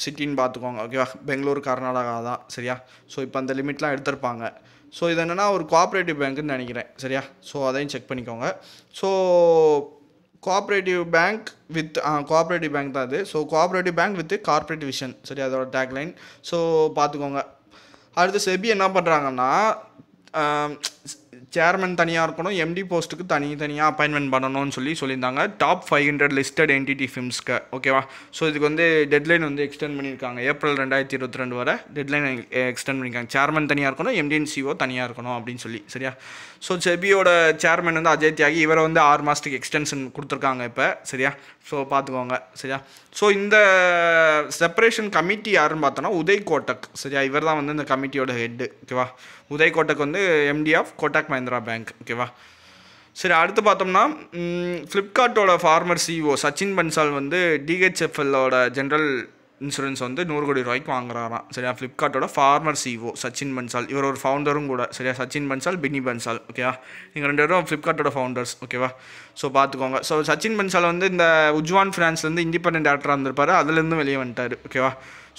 சிட்டின்னு பார்த்துக்கோங்க ஓகேவா பெங்களூர் கர்நாடகா தான் சரியா ஸோ இப்போ அந்த லிமிட்லாம் எடுத்திருப்பாங்க ஸோ இது என்னென்னா ஒரு கோஆப்ரேட்டிவ் பேங்க்குன்னு நினைக்கிறேன் சரியா ஸோ அதையும் செக் பண்ணிக்கோங்க so cooperative bank with cooperative bank தான் அது so cooperative bank with corporate vision சரி அதோட டேக்லைன் ஸோ பார்த்துக்கோங்க அடுத்து செபி என்ன பண்ணுறாங்கன்னா சேர்மன் தனியாக இருக்கணும் எம்டி போஸ்ட்டுக்கு தனி தனியாக அப்பாயின்மெண்ட் பண்ணணும்னு சொல்லி சொல்லியிருந்தாங்க top five hundred listed entity ஃபிம்ஸ்க்கு ஓகேவா ஸோ இதுக்கு வந்து டெட்லைன் வந்து எக்ஸ்டெண்ட் பண்ணியிருக்காங்க ஏப்ரல் ரெண்டாயிரத்தி இருபத்தி ரெண்டு வரை டெட்லைன் எக்ஸ்டெண்ட் பண்ணியிருக்காங்க சேர்மன் தனியாக இருக்கணும் எம்டிஎன் சிஓ தனியாக இருக்கணும் அப்படின்னு சொல்லி சரியா ஸோ செபியோட சேர்மன் வந்து அஜய் தியாகி இவரை வந்து ஆறு மாதத்துக்கு எக்ஸ்டென்ஷன் கொடுத்துருக்காங்க இப்போ சரியா ஸோ பார்த்துக்கோங்க சரியா ஸோ இந்த செப்பரேஷன் கமிட்டி யாருன்னு பார்த்தோன்னா உதய் கோட்டக் சரியா இவர் தான் வந்து இந்த கமிட்டியோட ஹெட்டு ஓகேவா உதய் கோட்டக் வந்து MD of Kotak Kotak Mahindra bank ஓகேவா சரி அடுத்து பார்த்தோம்னா ஃப்ளிப்கார்ட்டோட ஃபார்மர் சிஓ சச்சின் பன்சால் வந்து டிஹெச்எஃப்எல்லோட ஜென்ரல் இன்சூரன்ஸ் வந்து நூறு கோடி ரூபாய்க்கு வாங்குறாராம் சரியா ஃப்ளிப்கார்ட்டோட ஃபார்மர் சிஓ சச்சின் பன்சால் இவர் ஒரு ஃபவுண்டரும் கூட சரியா சச்சின் பன்சால் பின்னி பன்சால் ஓகேவா நீங்கள் ரெண்டு பேரும் ஃப்ளிப்கார்ட்டோட ஃபவுண்டர்ஸ் ஓகேவா ஸோ பார்த்துக்கோங்க ஸோ சச்சின் பன்சால் வந்து இந்த உஜ்வான் ஃபினான்ஸ்லேருந்து இண்டிபெண்ட் டேரக்டராக இருந்திருப்பார் அதுலேருந்து வெளியே வந்துட்டார் ஓகேவா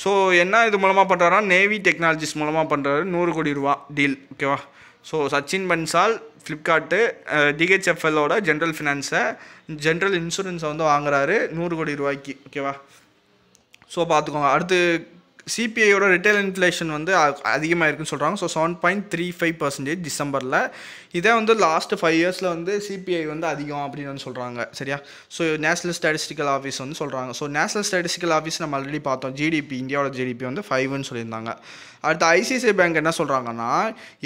ஸோ என்ன இது மூலமாக பண்ணுறாருனா நேவி டெக்னாலஜிஸ் மூலமாக பண்ணுறாரு நூறு கோடி ரூபா டீல் ஓகேவா ஸோ சச்சின் பன்சால் ஃப்ளிப்கார்ட்டு டிஹெச்எஃப்எல்லோட ஜென்ரல் ஃபினான்ஸை ஜென்ரல் இன்சூரன்ஸை வந்து வாங்குறாரு நூறு கோடி ரூபாய்க்கு ஓகேவா ஸோ பார்த்துக்கோங்க அடுத்து சிபிஐயோட ரிட்டைல் இன்ஃப்ளேஷன் வந்து அதிகமாக இருக்குன்னு சொல்கிறாங்க so seven point three five percentage டிசம்பரில் இதே வந்து லாஸ்ட் ஃபைவ் இயர்ஸில் வந்து சிபிஐ வந்து அதிகம் அப்படின்னு வந்து சொல்கிறாங்க சரியா ஸோ நேஷ்னல் ஸ்டாட்டிஸ்டிக்கல் ஆஃபீஸ் வந்து சொல்கிறாங்க ஸோ நேஷனல் ஸ்டாட்டிஸ்டிக்கல் ஆஃபீஸ் நம்ம ஆல்ரெடி பார்த்தோம் ஜிடிபி இந்தியாவோட ஜிடிபி வந்து ஃபைவ்னு சொல்லியிருந்தாங்க அடுத்து ஐசிஐசிஐ பேங்க் என்ன சொல்கிறாங்கன்னா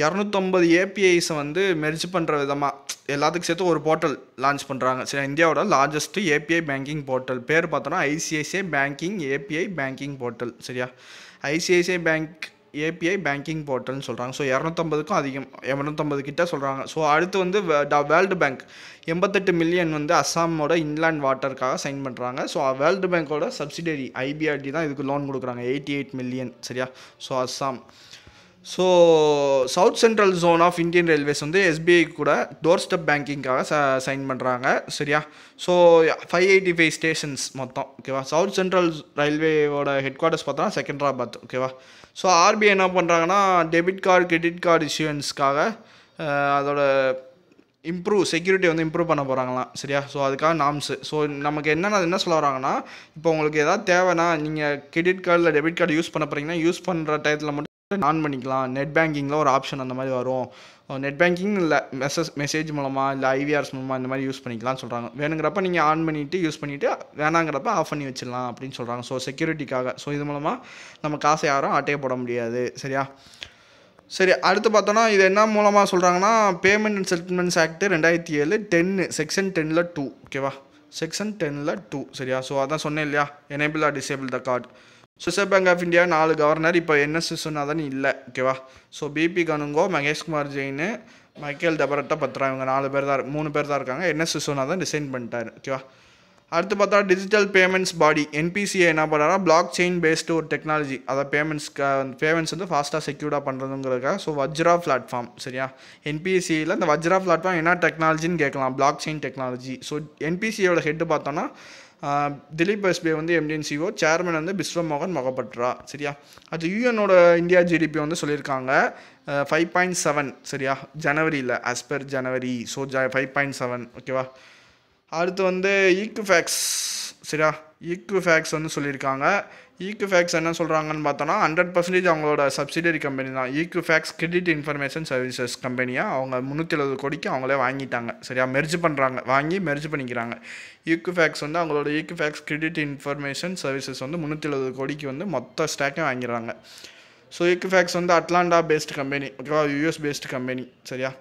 இரநூத்தொம்பது ஏபிஐஸை வந்து மெர்ஜ் பண்ணுற விதமாக எல்லாத்துக்கும் சேர்த்து ஒரு போர்ட்டல் லான்ச் பண்ணுறாங்க சரி இந்தியாவோட லார்ஜஸ்ட்டு ஏபிஐ பேங்கிங் போர்ட்டல் பேர் பார்த்தோன்னா ICICI banking API banking portal சரியா ஐசிஐசிஐ பேங்க் ஏபிஐ பேங்கிங் போர்ட்டல்னு சொல்கிறாங்க ஸோ இரநூத்தம்பதுக்கும் அதிகம் இரநூத்தம்பது கிட்ட சொல்கிறாங்க ஸோ அடுத்து வந்து வேர்ல்டு பேங்க் எண்பத்தெட்டு மில்லியன் வந்து அஸ்ஸாமோட இன்லேண்ட் வாட்டருக்காக சைன் பண்ணுறாங்க ஸோ வேர்ல்டு பேங்கோட சப்சிடரி ஐபிஆர்டி தான் இதுக்கு லோன் கொடுக்குறாங்க எயிட்டி எயிட் மில்லியன் சரியா so Assam so south central zone of Indian railways வந்து எஸ்பிஐ கூட டோர் ஸ்டெப் பேங்கிங்காக ச சைன் பண்ணுறாங்க சரியா so five eighty five stations மொத்தம் ஓகேவா சவுத் சென்ட்ரல் ரயில்வேவோட ஹெட் குவார்ட்டர்ஸ் பார்த்தோன்னா செகண்ட்ராபாத் ஓகேவா ஸோ ஆர்பிஐ என்ன பண்ணுறாங்கன்னா டெபிட் கார்டு கிரெடிட் கார்டு இஷ்யூன்ஸ்க்காக அதோட இம்ப்ரூவ் செக்யூரிட்டி வந்து இம்ப்ரூவ் பண்ண போகிறாங்களாம் சரியா ஸோ அதுக்காக நாம்ஸு ஸோ நமக்கு என்னென்ன என்ன சொல்ல வராங்கன்னா இப்போ உங்களுக்கு எதாவது தேவைன்னா நீங்கள் கிரெடிட் கார்டில் டெபிட் கார்டு யூஸ் பண்ண போகிறீங்கன்னா யூஸ் பண்ணுற டயத்தில் மட்டும் ஆன் பண்ணிக்கலாம் நெட் பேங்கிங்கில் ஒரு ஆப்ஷன் அந்த மாதிரி வரும் நெட் பேங்கிங் இல்லை மெசேஜ் மெசேஜ் மூலமாக இல்லை ஐவிஆர்ஸ் மூலமாக இந்த மாதிரி யூஸ் பண்ணிக்கலாம்னு சொல்கிறாங்க வேணுங்கிறப்ப நீங்கள் ஆன் பண்ணிவிட்டு யூஸ் பண்ணிவிட்டு வேணாங்கிறப்ப ஆஃப் பண்ணி வச்சிடலாம் அப்படின்னு சொல்கிறாங்க ஸோ செக்யூரிட்டிக்காக ஸோ இது மூலமாக நம்ம காசை யாரும் அட்டையை போட முடியாது சரியா சரி அடுத்து பார்த்தோன்னா இது என்ன மூலமாக சொல்கிறாங்கன்னா பேமெண்ட் அண்ட் செட்டில்மெண்ட்ஸ் ஆக்ட் ரெண்டாயிரத்தி ஏழு டென்னு செக்ஷன் டெனில் டூ ஓகேவா செக்ஷன் டெனில் டூ சரியா ஸோ அதான் சொன்னேன் இல்லையா enable or disable the card reserve bank of India நாலு கவர்னர் இப்போ என்ன தானே இல்லை ஓகேவா so BP Kanungo Mahesh Kumar Jain Michael Debabrata Patra இவங்க நாலு பேர் தான் மூணு பேர் தான் இருக்காங்க என்ன தான் டிசைன் பண்ணிட்டார் ஓகேவா அடுத்து பார்த்தா டிஜிட்டல் பேமெண்ட்ஸ் பாடி என்பிசிஏ என்ன பண்ணுறாங்கன்னா பிளாக் செயின் பேஸ்டு ஒரு டெக்னாலஜி அதை பேமெண்ட்ஸ்க்கு பேமெண்ட்ஸ் வந்து ஃபாஸ்ட்டாக செக்யூர்டாக பண்ணுறதுங்கிறதுக்காக ஸோ வஜ்ரா பிளாட்ஃபார்ம் சரியா என்பிசியில் இந்த வஜ்ரா பிளாட்ஃபார்ம் என்ன டெக்னாலஜின்னு கேட்கலாம் பிளாக் செயின் டெக்னாலஜி ஸோ என்பிசியோட ஹெட்டு பார்த்தோன்னா திலீப் பஸ்பே வந்து எம்டிஎன் சிஓ சேர்மன் வந்து பிஸ்வமோகன் மோகன் மொகபட்ரா சரியா அது யூஎனோட இந்தியா ஜிடிபி வந்து சொல்லியிருக்காங்க ஃபைவ் பாயிண்ட் செவன் சரியா ஜனவரியில் ஆஸ் பர் ஜனவரி ஸோ ஜ ஃபைவ் பாயிண்ட் செவன் ஓகேவா அடுத்து வந்து ஈக்குஃபேக்ஸ் சரியா ஈக்குஃபேக்ஸ் வந்து சொல்லியிருக்காங்க ஈக்குஃபேக்ஸ் என்ன சொல்கிறாங்கன்னு பார்த்தோன்னா ஹண்ட்ரட் பர்சன்டேஜ் அவங்களோட சப்சிடரி கம்பெனி தான் ஈக்குஃபேக்ஸ் கிரெடிட் இன்ஃபர்மேஷன் சர்வீசஸ் கம்பெனியாக அவங்க முந்நூற்றி எழுபது கோடிக்கு அவங்களே வாங்கிட்டாங்க சரியா மெர்ஜ் பண்ணுறாங்க வாங்கி மெர்ஜ் பண்ணிக்கிறாங்க ஈக்குஃபேக்ஸ் வந்து அவங்களோட ஈக்குஃபேக்ஸ் கிரெடிட் இன்ஃபர்மேஷன் சர்வீசஸ் வந்து முந்நூற்றி எழுபது கோடிக்கு வந்து மொத்த ஸ்டாக்கே வாங்கிடுறாங்க ஸோ ஈக்குஃபேக்ஸ் வந்து அட்லாண்டா பேஸ்ட் கம்பெனி ஓகேவா யூஎஸ் பேஸ்ட் கம்பெனி சரியா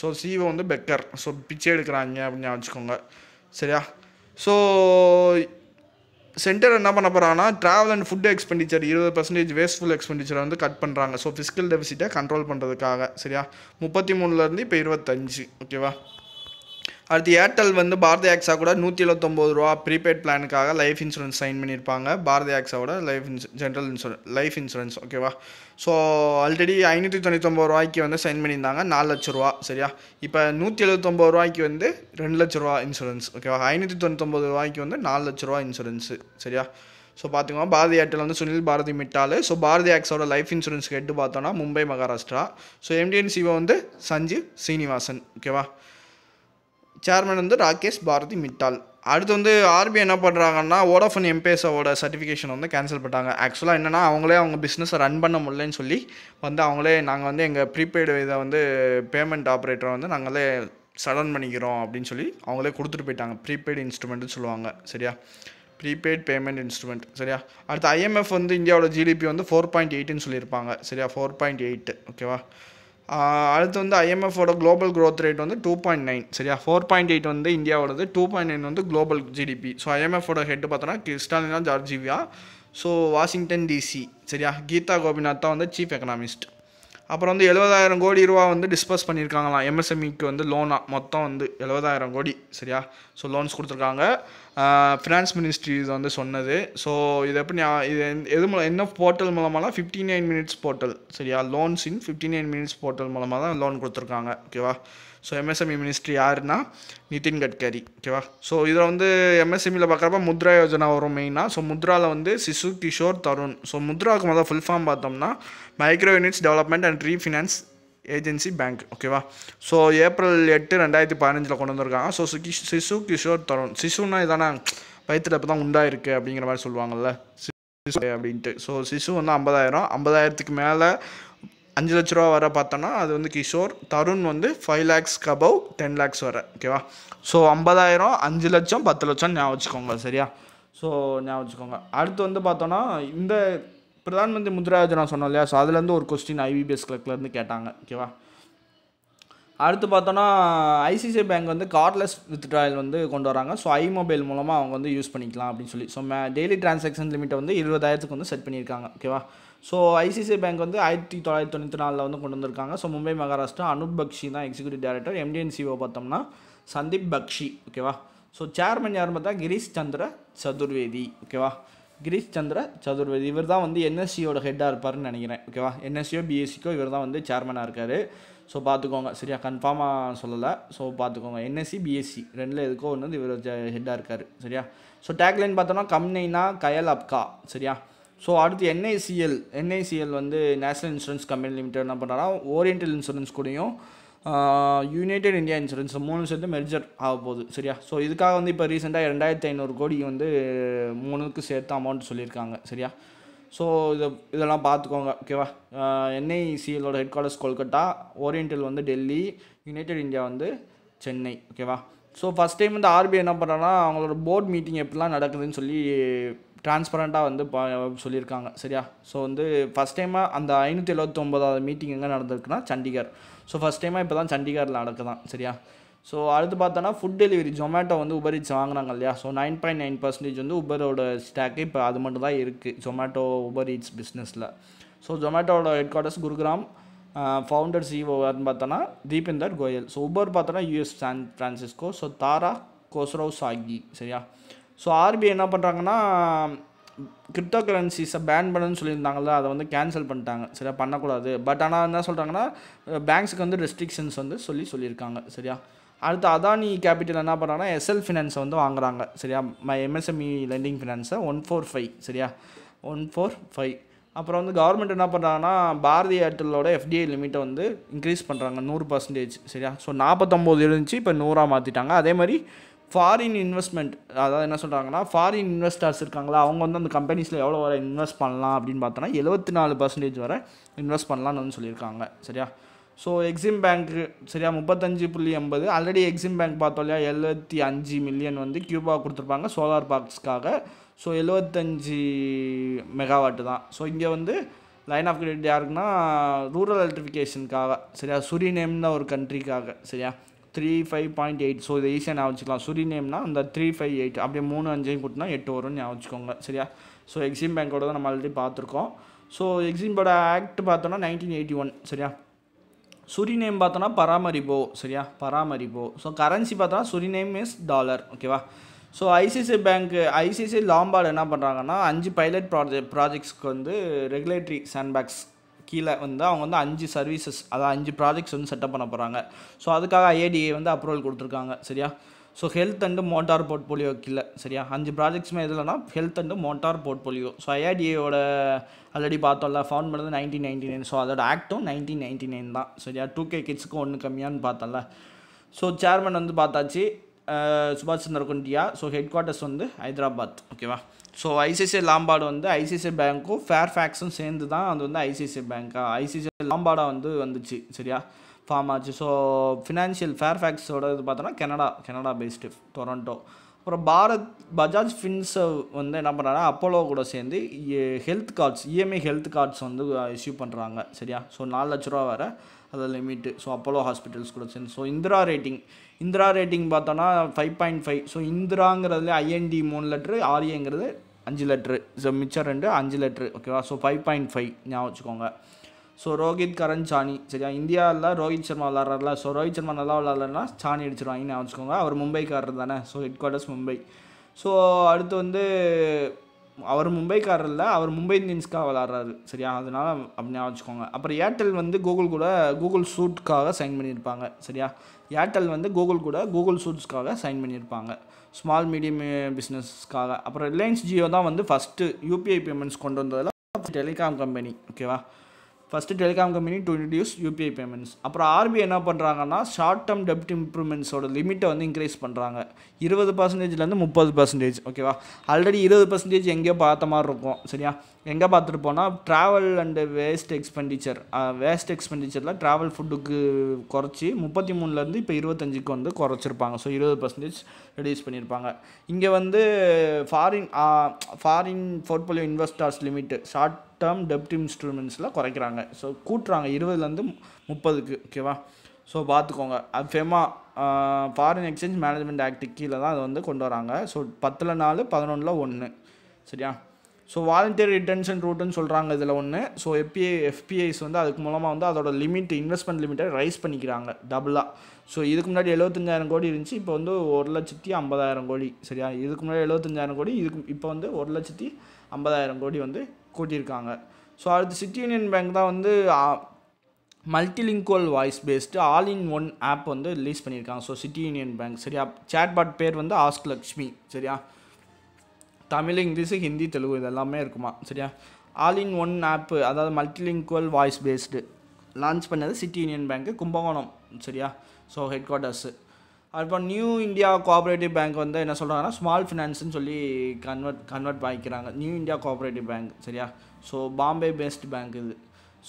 ஸோ சிஓ e வந்து பெக்கர் ஸோ பிச்சை எடுக்கிறாங்க அப்படின்னு வச்சுக்கோங்க சரியா ஸோ சென்டர் என்ன பண்ண போகிறாங்கன்னா ட்ராவல் அண்ட் ஃபுட் எக்ஸ்பெண்டிச்சர் இருபது பர்சன்டேஜ் வேஸ்ட்ஃபுல் எக்ஸ்பெண்டிச்சரை வந்து கட் பண்ணுறாங்க ஸோ ஃபிஸிக்கல் டெபிசிட்டை கண்ட்ரோல் பண்ணுறதுக்காக சரியா முப்பத்தி மூணுலேருந்து இப்போ இருபத்தஞ்சு ஓகேவா அடுத்து ஏர்டெல் வந்து பாரதி ஆக்ஸா கூட நூற்றி எழுபத்தொம்போது ரூபா ப்ரீபெய்ட் பிளானுக்காக லைஃப் இன்சூரன்ஸ் சைன் பண்ணியிருப்பாங்க பாரதி ஆக்ஸாவோட லைஃப் இன்சூ ஜென்ரல் இன்சூரன்ஸ் லைஃப் இன்சூரன்ஸ் ஓகேவா ஸோ ஆல்ரெடி ஐநூற்றி தொண்ணூத்தொம்பது ரூபாய்க்கு வந்து சைன் பண்ணியிருந்தாங்க நாலு லட்ச ரூபா சரியா இப்போ நூற்றி எழுபத்தொம்பது ரூபாய்க்கு வந்து ரெண்டு லட்ச ரூபா இன்சூரன்ஸ் ஓகேவா ஐநூற்றி தொண்ணூத்தொம்பது ரூபாய்க்கு வந்து நாலு லட்ச ரூபா இன்சூரன்ஸு சரியா ஸோ பார்த்துக்கோங்க பாரதி ஏர்டெல் வந்து சுனில் பாரதி மிட்டால் ஸோ பாரதி ஆக்ஸோட லைஃப் இன்சூரன்ஸ் எட்டு பார்த்தோன்னா Mumbai Maharashtra so MTN CEO வந்து சஞ்சீவ் சீனிவாசன் ஓகேவா சேர்மன் வந்து ராகேஷ் பாரதி மிட்டால் அடுத்து வந்து ஆர்பிஐ என்ன பண்ணுறாங்கன்னா ஓடாஃபோன் எம்பேஸோட சர்டிஃபிகேஷன் வந்து கேன்சல் பண்ணிட்டாங்க ஆக்சுவலாக என்னென்னா அவங்களே அவங்க பிஸ்னஸை ரன் பண்ண முடியலன்னு சொல்லி வந்து அவங்களே நாங்கள் வந்து எங்கள் ப்ரீபெய்டு இதை வந்து பேமெண்ட் ஆப்ரேட்டரை வந்து நாங்களே சடன் பண்ணிக்கிறோம் அப்படின்னு சொல்லி அவங்களே கொடுத்துட்டு போயிட்டாங்க ப்ரீபெய்டு இன்ஸ்ட்ருமெண்ட்டுன்னு சொல்லுவாங்க சரியா ப்ரீபெய்ட் பேமெண்ட் இன்ஸ்ட்ருமெண்ட் சரியா அடுத்து ஐஎம்எஃப் வந்து இந்தியாவோட ஜிடிபி வந்து ஃபோர் பாயிண்ட் எயிட்டுன்னு சொல்லியிருப்பாங்க சரியா ஃபோர் பாயிண்ட் எயிட்டு ஓகேவா அடுத்து வந்து ஐஎம்எஃபோட குளோபல் க்ரோத் ரேட் வந்து டூ பாயிண்ட் நைன் சரியா ஃபோர் பாயிண்ட் எயிட் வந்து இந்தியாவோடது டூ பாயிண்ட் நைன் வந்து குளோபல் ஜிடிபி ஸோ ஐஎம்எஃபோட ஹெட் பார்த்தோன்னா Kristalina Georgieva so Washington DC சரியா கீதா கோபிநாத் தான் வந்து சீஃப் எக்கனாமிஸ்ட் அப்புறம் வந்து எழுபதாயிரம் கோடி ரூபா வந்து டிஸ்பர்ஸ் பண்ணியிருக்காங்களாம் எம்எஸ்எம்இக்கு e வந்து லோனாக மொத்தம் வந்து எழுபதாயிரம் கோடி சரியா ஸோ லோன்ஸ் கொடுத்துருக்காங்க ஃபினான்ஸ் மினிஸ்ட்ரி இது வந்து சொன்னது ஸோ இது எப்படி இது எது மூலம் என்ன போர்ட்டல் மூலமாக ஃபிஃப்டி நைன் மினிட்ஸ் போர்ட்டல் சரியா loans in fifty nine minutes portal மூலமாக தான் லோன் கொடுத்துருக்காங்க ஓகேவா ஸோ எம்எஸ்எம்இ மினிஸ்ட்ரி யாருன்னா நிதின் கட்கரி ஓகேவா ஸோ இதில் வந்து எம்எஸ்எம்இல e பார்க்குறப்ப முத்ரா யோஜனா வரும் மெயினாக ஸோ முத்ராவில் வந்து சிசு கிஷோர் தருண் ஸோ முத்ராவுக்கு மொதல் ஃபுல் ஃபார்ம் பார்த்தோம்னா micro units development and refinance agency bank ஓகேவா ஸோ ஏப்ரல் எட்டு ரெண்டாயிரத்தி பதினஞ்சில் கொண்டு வந்திருக்காங்க ஸோ சிசு கிஷோர் தருண் சிசுன்னா இதானா வயிற்றுல இப்போ தான் உண்டாயிருக்கு அப்படிங்கிற மாதிரி சொல்லுவாங்கள்ல அப்படின்ட்டு ஸோ சிசு வந்து ஐம்பதாயிரம் ஐம்பதாயிரத்துக்கு மேலே அஞ்சு லட்ச ரூபா வர பார்த்தோன்னா அது வந்து கிஷோர் தருண் வந்து five lakhs above ten lakhs வர ஓகேவா ஸோ ஐம்பதாயிரம் அஞ்சு லட்சம் பத்து லட்சம் ஞாபகம் வச்சுக்கோங்க சரியா ஸோ ஞாபகம் வச்சுக்கோங்க அடுத்து வந்து பார்த்தோன்னா இந்த பிரதான் மந்திரி முத்ரா யோஜனா சொன்னோம் இல்லையா ஸோ அதுலேருந்து ஒரு கொஸ்டின் ஐபிபிஎஸ் கிளர்க்லேருந்து கேட்டாங்க ஓகேவா அடுத்து பார்த்தோன்னா ஐசிசிஐ பேங்க் வந்து கார்ட்லெஸ் வித்ட்ராயல் வந்து கொண்டு வராங்க ஸோ ஐ மொபைல் மூலமாக அவங்க வந்து யூஸ் பண்ணிக்கலாம் அப்படின்னு சொல்லி ஸோ டெய்லி டிரான்சாக்ஷன் லிமிட்டை வந்து இருபதாயிரத்துக்கு வந்து செட் பண்ணியிருக்காங்க ஓகேவா ஸோ ஐசிசிஐ பேங்க் வந்து ஆயிரத்தி தொள்ளாயிரத்தி தொண்ணூற்றி நாலில் வந்து கொண்டு வந்திருக்காங்க ஸோ மும்பை மகாராஷ்டிரா அனுப் பக்ஷி தான் எக்ஸிக்யூட்டிவ் டைரக்டர் சிஓ பார்த்தோம்னா சந்தீப் பக்ஷி ஓகேவா ஸோ சேர்மன் யார் பார்த்தா கிரீஷ் சந்திர சதுர்வேதி ஓகேவா கிரீஷ் சந்திர சதுர்வேதி இவர் தான் வந்து என்எஸ்சியோட ஹெட்டாக இருப்பார்னு நினைக்கிறேன் ஓகேவா என்எஸ்சியோ பிஎஸ்சிக்கோ இவர் தான் வந்து சேர்மனாக இருக்கார் ஸோ பார்த்துக்கோங்க சரியா கன்ஃபார்மாக சொல்லலை ஸோ பார்த்துக்கோங்க என்எஸ்சி பிஎஸ்சி ரெண்டில் எதுக்கோ ஒன்று வந்து இவர் ஹெட்டாக இருக்கார் சரியா ஸோ டேக்லைன் பார்த்தோம்னா கம்னைனா கயல் அப்கா சரியா ஸோ அடுத்து என்ஐசிஎல் என்ஐசிஎல் வந்து நேஷ்னல் இன்சூரன்ஸ் கம்பெனி லிமிடெட் என்ன பண்ணுறாங்க ஓரியன்டல் இன்சூரன்ஸ் கூடயும் யுனைடெட் இந்தியா இன்சூரன்ஸ் மூணு சேர்த்து மெர்ஜர் ஆக போகுது சரியா ஸோ இதுக்காக வந்து இப்போ ரீசெண்டாக ரெண்டாயிரத்தி ஐநூறு கோடி வந்து மூணுக்கு சேர்த்து அமௌண்ட் சொல்லியிருக்காங்க சரியா ஸோ இதை இதெல்லாம் பார்த்துக்கோங்க ஓகேவா என்ஐசிஎலோட ஹெட் குவார்டர்ஸ் கொல்கட்டா ஓரியன்டல் வந்து டெல்லி யுனைடெட் இந்தியா வந்து சென்னை ஓகேவா ஸோ ஃபஸ்ட் டைம் வந்து ஆர்பிஐ என்ன பண்ணுறாங்கன்னா அவங்களோட போர்ட் மீட்டிங் எப்படிலாம் நடக்குதுன்னு சொல்லி டிரான்ஸ்பரண்ட்டாக வந்து சொல்லியிருக்காங்க சரியா ஸோ வந்து ஃபஸ்ட் டைமாக அந்த ஐநூற்றி எழுபத்தொம்போதாவது மீட்டிங் எங்கே நடந்திருக்குன்னா சண்டிகர் ஸோ ஃபஸ்ட் டைமாக இப்போ தான் சண்டிகரில் நடக்குதான் சரியா ஸோ அடுத்து பார்த்தோன்னா ஃபுட் டெலிவரி ஜொமேட்டோ வந்து உபர் ஈட்ஸ் வாங்கினாங்க இல்லையா so nine point nine percentage வந்து உபரோட ஸ்டாக்கு இப்போ அது மட்டும் தான் இருக்குது ஜொமேட்டோ உபர் ஈட்ஸ் பிஸ்னஸில் ஸோ ஜொமேட்டோட headquarters Gurugram founder e CEO பார்த்தோன்னா தீபிந்தர் கோயல் ஸோ உபர் பார்த்தோன்னா US San Francisco so Dara Khosrowshahi சரியா ஸோ ஆர்பிஐ என்ன பண்ணுறாங்கன்னா கிரிப்டோ கரன்சிஸை பேன் பண்ணுன்னு சொல்லியிருந்தாங்கல்ல அதை வந்து கேன்சல் பண்ணிட்டாங்க சரியா பண்ணக்கூடாது பட் ஆனால் என்ன சொல்கிறாங்கன்னா பேங்க்ஸுக்கு வந்து ரெஸ்ட்ரிக்ஷன்ஸ் வந்து சொல்லி சொல்லியிருக்காங்க சரியா அடுத்து அதானி கேபிட்டல் என்ன பண்ணுறாங்கன்னா எஸ்எல் ஃபினான்ஸை வந்து வாங்குறாங்க சரியா மை எம்எஸ்எம்இ லெண்டிங் ஃபினான்ஸை ஒன் ஃபோர் ஃபைவ் சரியா ஒன் ஃபோர் ஃபைவ் அப்புறம் வந்து கவர்மெண்ட் என்ன பண்ணுறாங்கன்னா பாரதி ஏர்டெல்லோட எஃப்டிஐ லிமிட்டை வந்து இன்க்ரீஸ் பண்ணுறாங்க நூறு பர்சன்டேஜ் சரியா ஸோ நாற்பத்தொம்போது இருந்துச்சு இப்போ நூறாக மாற்றிட்டாங்க அதே மாதிரி ஃபாரின் இன்வெஸ்ட்மெண்ட் அதாவது என்ன சொல்கிறாங்கன்னா ஃபாரின் இன்வெஸ்டர்ஸ் இருக்காங்களா அவங்க வந்து அந்த கம்பெனிஸில் எவ்வளோ வர இன்வெஸ்ட் பண்ணலாம் அப்படின்னு பார்த்தோன்னா எழுபத்தி நாலு பர்சன்டேஜ் வர இன்வெஸ்ட் பண்ணலாம்னு வந்து சொல்லியிருக்காங்க சரியா ஸோ எக்ஸிம் பேங்க்கு சரியா முப்பத்தஞ்சு புள்ளி எண்பது ஆல்ரெடி எக்ஸிம் பேங்க் பார்த்தோம் இல்லையா எழுபத்தி அஞ்சு மில்லியன் வந்து கியூபா கொடுத்துருப்பாங்க சோலார் பார்க்ஸ்க்காக ஸோ எழுபத்தஞ்சி மெகாவாட்டு தான் ஸோ இங்கே வந்து லைன் ஆஃப் கிரெடிட் யாருக்குன்னா ரூரல் எலக்ட்ரிஃபிகேஷனுக்காக சரியா சுரிநேம்னு ஒரு கண்ட்ரிக்காக சரியா three five point eight so இது ஈஸியாக ஞாபகம் வச்சுக்கலாம் சுரி நேம்னா அந்த த்ரீ ஃபைவ் எயிட் அப்படியே மூணு அஞ்சையும் கூட்டினா எட்டு வரும்னு ஞாபகம் சரியா ஸோ எக்ஸிம் பேங்க்கோட தான் நம்ம ஆல்ரெடி பார்த்துருக்கோம் ஸோ எக்ஸிம்போட ஆக்ட் பார்த்தோன்னா நைன்டீன் எயிட்டி ஒன் சரியா சுரி நேம் பார்த்தோன்னா பராமரிப்போ சரியா பராமரிப்போ ஸோ கரன்சி பார்த்தோன்னா சுரி நேம் இஸ் டாலர் ஓகேவா ஸோ ஐசிஐசிஐ பேங்க்கு ஐசிஐசிஐ லாம்பார்டு என்ன பண்ணுறாங்கன்னா அஞ்சு பைலட் ப்ராஜெக்ட் ப்ராஜெக்ட்ஸ்க்கு வந்து ரெகுலேட்டரி சாண்ட்பேக்ஸ் கீழே வந்து அவங்க வந்து அஞ்சு சர்வீசஸ் அதாவது அஞ்சு ப்ராஜெக்ட்ஸ் வந்து செட்டப் பண்ண போகிறாங்க ஸோ அதுக்காக ஐஏடிஏ வந்து அப்ரூவல் கொடுத்துருக்காங்க சரியா so health and motor portfolio கீழே சரியா அஞ்சு ப்ராஜெக்ட்ஸுமே எதுலனா health and motor portfolio so ஐஆர்டிஏட ஆல்ரெடி பார்த்தோம்ல ஃபவுண்ட் பண்ணது நைன்டீன் நைன்டி நைன் ஸோ அதோட ஆக்டும் நைன்டீன் நைன்டி நைன் தான் சரியா டூ கே கிட்ஸுக்கும் ஒன்று கம்மியானு பார்த்தோம்ல ஸோ சேர்மன் வந்து பார்த்தாச்சு சுபாஷ் Chandra Khuntia so headquarters வந்து ஹைதராபாத் ஓகேவா ஸோ ஐசிஐசிஐ லாம்பாடு வந்து ஐசிஐசிஐ பேங்க்கும் ஃபேர் ஃபேக்ஸும் சேர்ந்து தான் அது வந்து ஐசிஐசிஐ பேங்க்காக ஐசிஐசிஐ லாம்பாடாக வந்து வந்துச்சு சரியா ஃபார்ம் ஆச்சு ஸோ ஃபினான்ஷியல் ஃபேர் ஃபேக்ஸோட இது பார்த்தோன்னா கனடா கனடா பேஸ்டு டொரண்டோ அப்புறம் பாரத் பஜாஜ் ஃபின்ஸ் வந்து என்ன பண்ணுறாங்கன்னா அப்போலோ கூட சேர்ந்து health cards EMI health cards வந்து இஷ்யூ பண்ணுறாங்க சரியா ஸோ நாலு லட்ச ரூபா வேறு அதில் லிமிட்டு ஸோ அப்போலோ ஹாஸ்பிட்டல்ஸ் கூட சேர்ந்து so Indra rating Indra rating பார்த்தோன்னா ஃபைவ் பாயிண்ட் ஃபைவ் ஸோ இந்திராங்கிறதுல ஐஎன்டி மூணு லெட்ரு ஆரியங்கிறது e அஞ்சு லெட்ரு ஸோ மிச்சம் ரெண்டு அஞ்சு லெட்ரு ஓகேவா ஸோ ஃபைவ் பாயிண்ட் ஃபைவ் ஞாபகம் வச்சுக்கோங்க ஸோ ரோஹித் கரண் சாணி சரியா இந்தியாவில் ரோஹித் சர்மா விளாட்றாருல ஸோ ரோஹித் சர்மா நல்லா விளாட்லன்னா சாணி அடிச்சிருவாங்க ஞாபகம் வச்சுக்கோங்க அவர் மும்பைக்காரர் தானே so headquarters Mumbai so அடுத்து வந்து அவர் மும்பைக்காரர் இல்லை அவர் மும்பை இந்தியன்ஸ்க்காக விளாட்றாரு சரியா அதனால் அப்படி ஞாபகம் வச்சுக்கோங்க அப்புறம் ஏர்டெல் வந்து கூகுள் கூட கூகுள் சூட்காக சைன் பண்ணியிருப்பாங்க சரியா ஏர்டெல் வந்து கூகுள் கூட கூகுள் சூட்ஸ்க்காக சைன் பண்ணியிருப்பாங்க ஸ்மால் மீடியம் பிஸ்னஸ்க்காக அப்புறம் ரிலையன்ஸ் ஜியோ தான் வந்து ஃபஸ்ட்டு யூபிஐ பேமெண்ட்ஸ் கொண்டு வந்ததில் டெலிகாம் கம்பெனி ஓகேவா first telecom company to introduce UPI payments அப்புறம் ஆர்பிஐ என்ன பண்ணுறாங்கன்னா ஷார்ட் டேர்ம் டெப்ட் இம்ப்ரூவ்மெண்ட்ஸோட லிமிட்டை வந்து இன்க்ரீஸ் பண்ணுறாங்க இருபது பர்சன்டேஜ்லேருந்து முப்பது பர்சன்டேஜ் ஓகேவா ஆல்ரெடி இருபது பர்சன்டேஜ் எங்கேயோ பார்த்த மாதிரி இருக்கும் சரியா எங்கே பார்த்துட்டு போனால் travel and waste expenditure waste எக்ஸ்பெண்டிச்சரில் ட்ராவல் ஃபுட்டுக்கு குறைச்சி முப்பத்தி மூணுலேருந்து இப்போ இருபத்தஞ்சுக்கு வந்து குறைச்சிருப்பாங்க ஸோ இருபது பர்சன்டேஜ் ரெடியூஸ் பண்ணியிருப்பாங்க இங்கே வந்து foreign foreign portfolio investors limit short term டெப்ட் இன்ஸ்ட்ருமெண்ட்ஸில் குறைக்கிறாங்க ஸோ கூட்டுறாங்க இருபதுலேருந்து முப்பதுக்கு ஓகேவா ஸோ பார்த்துக்கோங்க அது ஃபாரின் எக்ஸ்சேஞ்ச் மேனேஜ்மெண்ட் ஆக்ட் கீழே தான் அதை வந்து கொண்டு வராங்க ஸோ பத்தில் நாலு பதினொன்றில் ஒன்று சரியா ஸோ வாலண்டியர் ரிட்டன்ஷன் ரூட்டுன்னு சொல்கிறாங்க இதில் ஒன்று ஸோ எஃபிஐ எஃபிஐஸ் வந்து அதுக்கு மூலமாக வந்து அதோட லிமிட் இன்வெஸ்ட்மெண்ட் லிமிட்டை ரைஸ் பண்ணிக்கிறாங்க டபுளாக ஸோ இதுக்கு முன்னாடி எழுபத்தஞ்சாயிரம் கோடி இருந்துச்சு இப்போ வந்து ஒரு லட்சத்தி ஐம்பதாயிரம் கோடி சரியா இதுக்கு முன்னாடி எழுபத்தஞ்சாயிரம் கோடி இதுக்கு இப்போ வந்து ஒரு லட்சத்தி ஐம்பதாயிரம் கோடி வந்து கூட்டியிருக்காங்க ஸோ அடுத்து சிட்டி யூனியன் பேங்க் தான் வந்து multilingual voice based all in one app வந்து ரிலீஸ் பண்ணியிருக்காங்க ஸோ சிட்டி யூனியன் பேங்க் சரியா சேட்பாட் பேர் வந்து ஆஸ்க் லக்ஷ்மி சரியா தமிழ் இங்கிலீஷு ஹிந்தி தெலுங்கு இது எல்லாமே இருக்குமா சரியா ஆல் இன் ஒன் ஆப்பு அதாவது மல்டிலிங்குவல் வாய்ஸ் பேஸ்டு லான்ச் பண்ணது சிட்டி யூனியன் பேங்க்கு கும்பகோணம் சரியா ஸோ ஹெட் குவார்ட்டர்ஸு அப்புறம் நியூ இந்தியா கோஆப்ரேட்டிவ் பேங்க் வந்து என்ன சொல்கிறாங்கன்னா ஸ்மால் ஃபினான்ஸ்னு சொல்லி கன்வெர்ட் கன்வெர்ட் வாங்கிக்கிறாங்க நியூ இந்தியா கோஆப்ரேட்டிவ் பேங்க் சரியா ஸோ பாம்பே பெஸ்ட் பேங்க் இது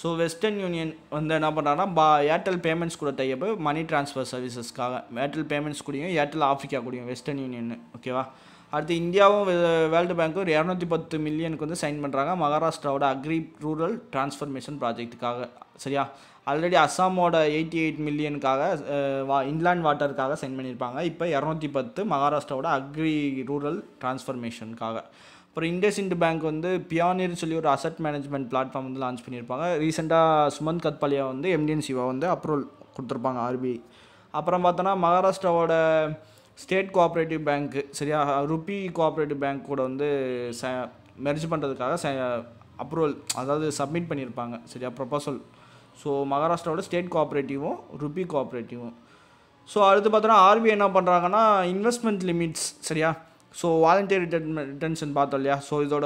ஸோ வெஸ்டர்ன் யூனியன் வந்து என்ன பண்ணுறாங்கன்னா பா ஏர்டெல் பேமெண்ட்ஸ் கூட தையப்போ மணி ட்ரான்ஸ்ஃபர் சர்வீசஸ்க்காக ஏர்டெல் பேமெண்ட்ஸ் கூடியும் ஏர்டெல் ஆஃப்ரிக்கா கூடியும் வெஸ்டர்ன் யூனியன் ஓகேவா அடுத்து இந்தியாவும் வேர்ல்டு பேங்க்கும் இரநூத்தி பத்து மில்லியனுக்கு வந்து சைன் பண்ணுறாங்க மகாராஷ்டிராவோட அக்ரி ரூரல் டிரான்ஸ்ஃபர்மேஷன் ப்ராஜெக்ட்டுக்காக சரியா ஆல்ரெடி அஸ்ஸாமோட எயிட்டி எயிட் மில்லியனுக்காக வா இன்லாண்ட் வாட்டருக்காக சென்ட் பண்ணியிருப்பாங்க இப்போ இரநூத்தி பத்து மகாராஷ்டிராவோட அக்ரி ரூரல் டிரான்ஸ்ஃபர்மேஷனுக்காக அப்புறம் இண்டஸ் இண்டு பேங்க் வந்து பியானியர்னு சொல்லி ஒரு அசட் மேனேஜ்மெண்ட் பிளாட்ஃபார்ம் வந்து லான்ச் பண்ணியிருப்பாங்க ரீசெண்டாக சுமந்த் கத்பாலியா வந்து எம்டிஎன் சிவா வந்து அப்ரூவல் கொடுத்துருப்பாங்க ஆர்பிஐ அப்புறம் பார்த்தோன்னா மகாராஷ்டிராவோட ஸ்டேட் கோஆப்ரேட்டிவ் பேங்க்கு சரியா ருபி கோஆப்ரேட்டிவ் பேங்க் கூட வந்து ச மெர்ஜ் பண்ணுறதுக்காக ச அப்ரூவல் அதாவது சப்மிட் பண்ணியிருப்பாங்க சரியா ப்ரொபோசல் ஸோ மகாராஷ்டிராவோட ஸ்டேட் கோஆப்ரேட்டிவும் ருபி கோஆப்ரேட்டிவும் ஸோ அடுத்து பார்த்தோன்னா ஆர்பிஐ என்ன பண்ணுறாங்கன்னா இன்வெஸ்ட்மெண்ட் லிமிட்ஸ் சரியா ஸோ வாலண்டியர் ரிட்டன்ஷன் பார்த்தோம் இல்லையா ஸோ இதோட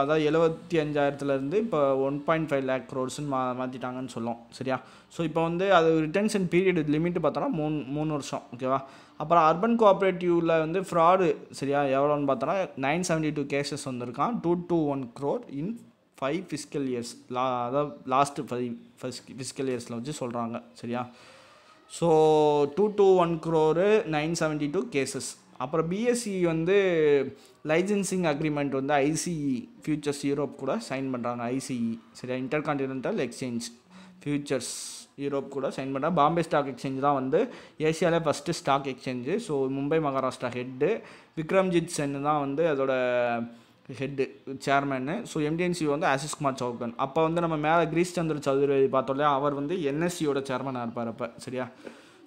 அதாவது எழுபத்தி அஞ்சாயிரத்துலேருந்து இப்போ ஒன் பாயிண்ட் ஃபைவ் லேக் க்ரோர்ஸ்ன்னு மா மாற்றிட்டாங்கன்னு சொல்லும் சரியா ஸோ இப்போ வந்து அது ரிட்டன்ஷன் பீரியட் லிமிட் பார்த்தோன்னா மூணு மூணு வருஷம் ஓகேவா அப்புறம் அர்பன் கோஆப்ரேட்டிவில் வந்து ஃப்ராடு சரியா எவ்வளோன்னு பார்த்தோன்னா நைன் செவன்ட்டி டூ கேசஸ் வந்திருக்கான் two two one crore in five fiscal years லா அதாவது லாஸ்ட்டு ஃபைவ் ஃபஸ்ட் ஃபிஸ்கல் இயர்ஸில் வச்சு சொல்கிறாங்க சரியா so two two one crore nine seventy two cases அப்புறம் பிஎஸ்சி e வந்து லைசன்சிங் அக்ரிமெண்ட் வந்து ஐசிஇ ஃபியூச்சர்ஸ் யூரோப் கூட சைன் பண்ணுறாங்க ஐசிஇ e, சரியா intercontinental exchange futures Europe கூட சைன் பண்ணுறாங்க பாம்பே ஸ்டாக் எக்ஸ்சேஞ்ச் தான் வந்து ஏசியாவில் first stock exchange so Mumbai Maharashtra head Vikramjit Sen தான் வந்து அதோட ஹெட்டு சேர்மேனு ஸோ எம்டிஎன்சி வந்து ஆசிஷ் குமார் சௌகன் அப்போ வந்து நம்ம மேலே கிரீஷ் சந்திர சதுர்வேதி பார்த்தோம்லையா அவர் வந்து என்எஸ்சியோட சேர்மனாக இருப்பார் அப்போ சரியா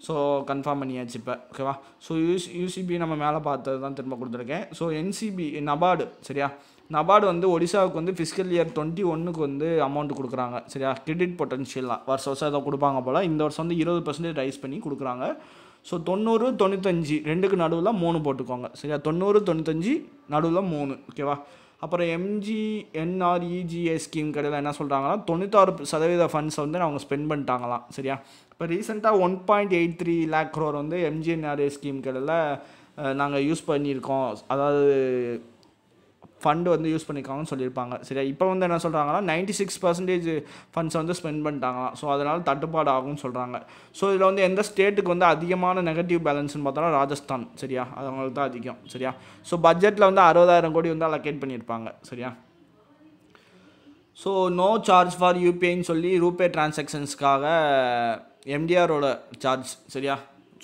ஸோ கன்ஃபார்ம் பண்ணியாச்சு இப்போ ஓகேவா ஸோ யூஸ் யூசிபி நம்ம மேலே பார்த்தது தான் திரும்ப கொடுத்துருக்கேன் ஸோ என்சிபி நபார்டு சரியா நபார்டு வந்து ஒடிசாவுக்கு வந்து ஃபிஸ்கல் இயர் டுவெண்ட்டி ஒன்றுக்கு வந்து அமௌண்ட் கொடுக்குறாங்க சரியா கிரெடிட் பொட்டன்ஷியலாக வருஷ வருஷம் ஏதோ கொடுப்பாங்க போல் இந்த வருஷம் வந்து இருபது பர்சன்டேஜ் ரைஸ் பண்ணி கொடுக்குறாங்க ஸோ தொண்ணூறு தொண்ணூத்தஞ்சு ரெண்டுக்கு நடுவில் மூணு போட்டுக்கோங்க சரியா தொண்ணூறு தொண்ணூத்தஞ்சு நடுவில் மூணு ஓகேவா அப்புறம் எம்ஜி என்ஆர்இஜிஏ ஸ்கீம் கடையில் என்ன சொல்கிறாங்கன்னா தொண்ணூத்தாறு சதவீத ஃபண்ட்ஸ் வந்து அவங்க ஸ்பெண்ட் பண்ணிட்டாங்களாம் சரியா இப்போ ரீசெண்டாக one point eight three lakh crore வந்து எம்ஜிஎன்ஆர்ஏ ஸ்கீம் கடையில் நாங்கள் யூஸ் பண்ணியிருக்கோம் அதாவது ஃபண்டு வந்து யூஸ் பண்ணிக்காங்கன்னு சொல்லியிருப்பாங்க சரியா இப்போ வந்து என்ன சொல்கிறாங்கன்னா நைன்ட்டி சிக்ஸ் பர்சன்டேஜ் ஃபண்ட்ஸ் வந்து ஸ்பெண்ட் பண்ணிட்டாங்களாம் ஸோ அதனால் தட்டுப்பாடு ஆகும்னு சொல்கிறாங்க ஸோ இதில் வந்து எந்த ஸ்டேட்டுக்கு வந்து அதிகமான நெகட்டிவ் பேலன்ஸ்னு பார்த்தாலும் ராஜஸ்தான் சரியா அவங்களுக்கு தான் அதிகம் சரியா ஸோ பட்ஜெட்டில் வந்து அறுபதாயிரம் கோடி வந்து அலக்கேட் பண்ணியிருப்பாங்க சரியா ஸோ நோ சார்ஜ் ஃபார் யூபிஐன்னு சொல்லி ரூபே டிரான்சாக்ஷன்ஸ்க்காக எம்டிஆரோட சார்ஜ் சரியா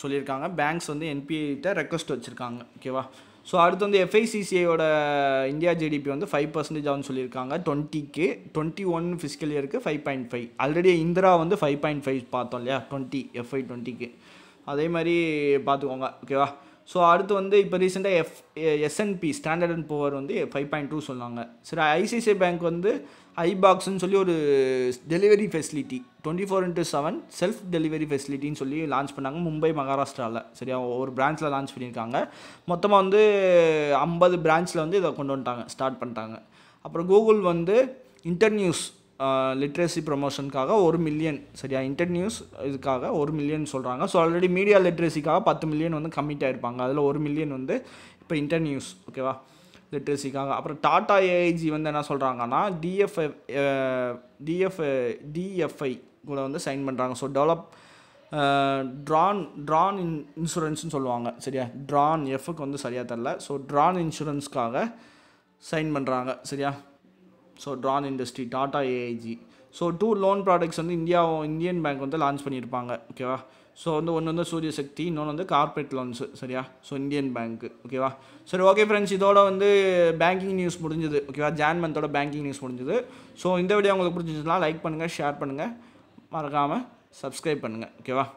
சொல்லியிருக்காங்க பேங்க்ஸ் வந்து என்பிஐட்ட ரெக்வஸ்ட் வச்சுருக்காங்க ஓகேவா ஸோ அடுத்து வந்து எஃப்ஐசிசிஐயோட இந்தியா ஜிடிபி வந்து ஃபைவ் பர்சன்டேஜ் ஆகும்னு சொல்லியிருக்காங்க டுவெண்ட்டிக்கு டுவெண்ட்டி ஒன் ஃபிஸிக்கல் இயருக்கு five point five already India வந்து ஃபைவ் பாயிண்ட் ஃபைவ் பார்த்தோம் இல்லையா டுவெண்ட்டி எஃப்ஐ டுவெண்ட்டிக்கு அதே மாதிரி பார்த்துக்கோங்க ஓகேவா ஸோ அடுத்து வந்து இப்போ ரீசெண்டாக F S and P standard and power வந்து ஃபைவ் பாயிண்ட் டூ சொன்னாங்க சரி ஐசிஐசிஐ பேங்க் வந்து ஐபாக்ஸ்ன்னு சொல்லி ஒரு delivery facility twenty four into seven self delivery ஃபெசிலிட்டின்னு சொல்லி லான்ச் பண்ணாங்க மும்பை மகாராஷ்டிராவில் சரியா ஒரு பிரான்ச்சில் லான்ச் பண்ணியிருக்காங்க மொத்தமாக வந்து ஐம்பது பிரான்ச்சில் வந்து இதை கொண்டு வந்துட்டாங்க ஸ்டார்ட் பண்ணிட்டாங்க அப்புறம் கூகுள் வந்து இன்டர்நியூஸ் லிட்ரேசி ப்ரொமோஷனுக்காக ஒரு மில்லியன் சரியா இன்டர் நியூஸ் இதுக்காக ஒரு மில்லியன் சொல்கிறாங்க ஸோ ஆல்ரெடி மீடியா லிட்ரேசிக்காக பத்து மில்லியன் வந்து கம்மிட் ஆகிருப்பாங்க அதில் ஒரு மில்லியன் வந்து இப்போ இன்டர் நியூஸ் ஓகேவா லிட்ரஸிக்காக அப்புறம் டாடா ஏஐஜி வந்து என்ன சொல்கிறாங்கன்னா டிஎஃப்ஐ டிஎஃப் டிஎஃப்ஐ கூட வந்து சைன் பண்ணுறாங்க so develop drone drone in இன்சூரன்ஸ்னு சொல்லுவாங்க சரியா ட்ரான் எஃப்க்கு வந்து சரியாக தெரில ஸோ ட்ரான் இன்சூரன்ஸ்க்காக சைன் பண்ணுறாங்க சரியா so drone industry Tata AIG so two loan products வந்து இந்தியாவும் இந்தியன் பேங்க் வந்து லான்ச் பண்ணியிருப்பாங்க ஓகேவா ஸோ வந்து ஒன்று வந்து சூரிய சக்தி இன்னொன்று வந்து கார்பரேட் லோன்ஸு சரியா ஸோ இந்தியன் பேங்க்கு ஓகேவா சரி ஓகே ஃப்ரெண்ட்ஸ் இதோட வந்து பேங்கிங் நியூஸ் முடிஞ்சது ஓகேவா ஜான் மந்தோட பேங்கிங் நியூஸ் முடிஞ்சது ஸோ இந்த வீடியோ உங்களுக்கு பிடிச்சிருந்துச்சுன்னா லைக் பண்ணுங்கள் ஷேர் பண்ணுங்கள் மறக்காமல் சப்ஸ்கிரைப் பண்ணுங்கள் ஓகேவா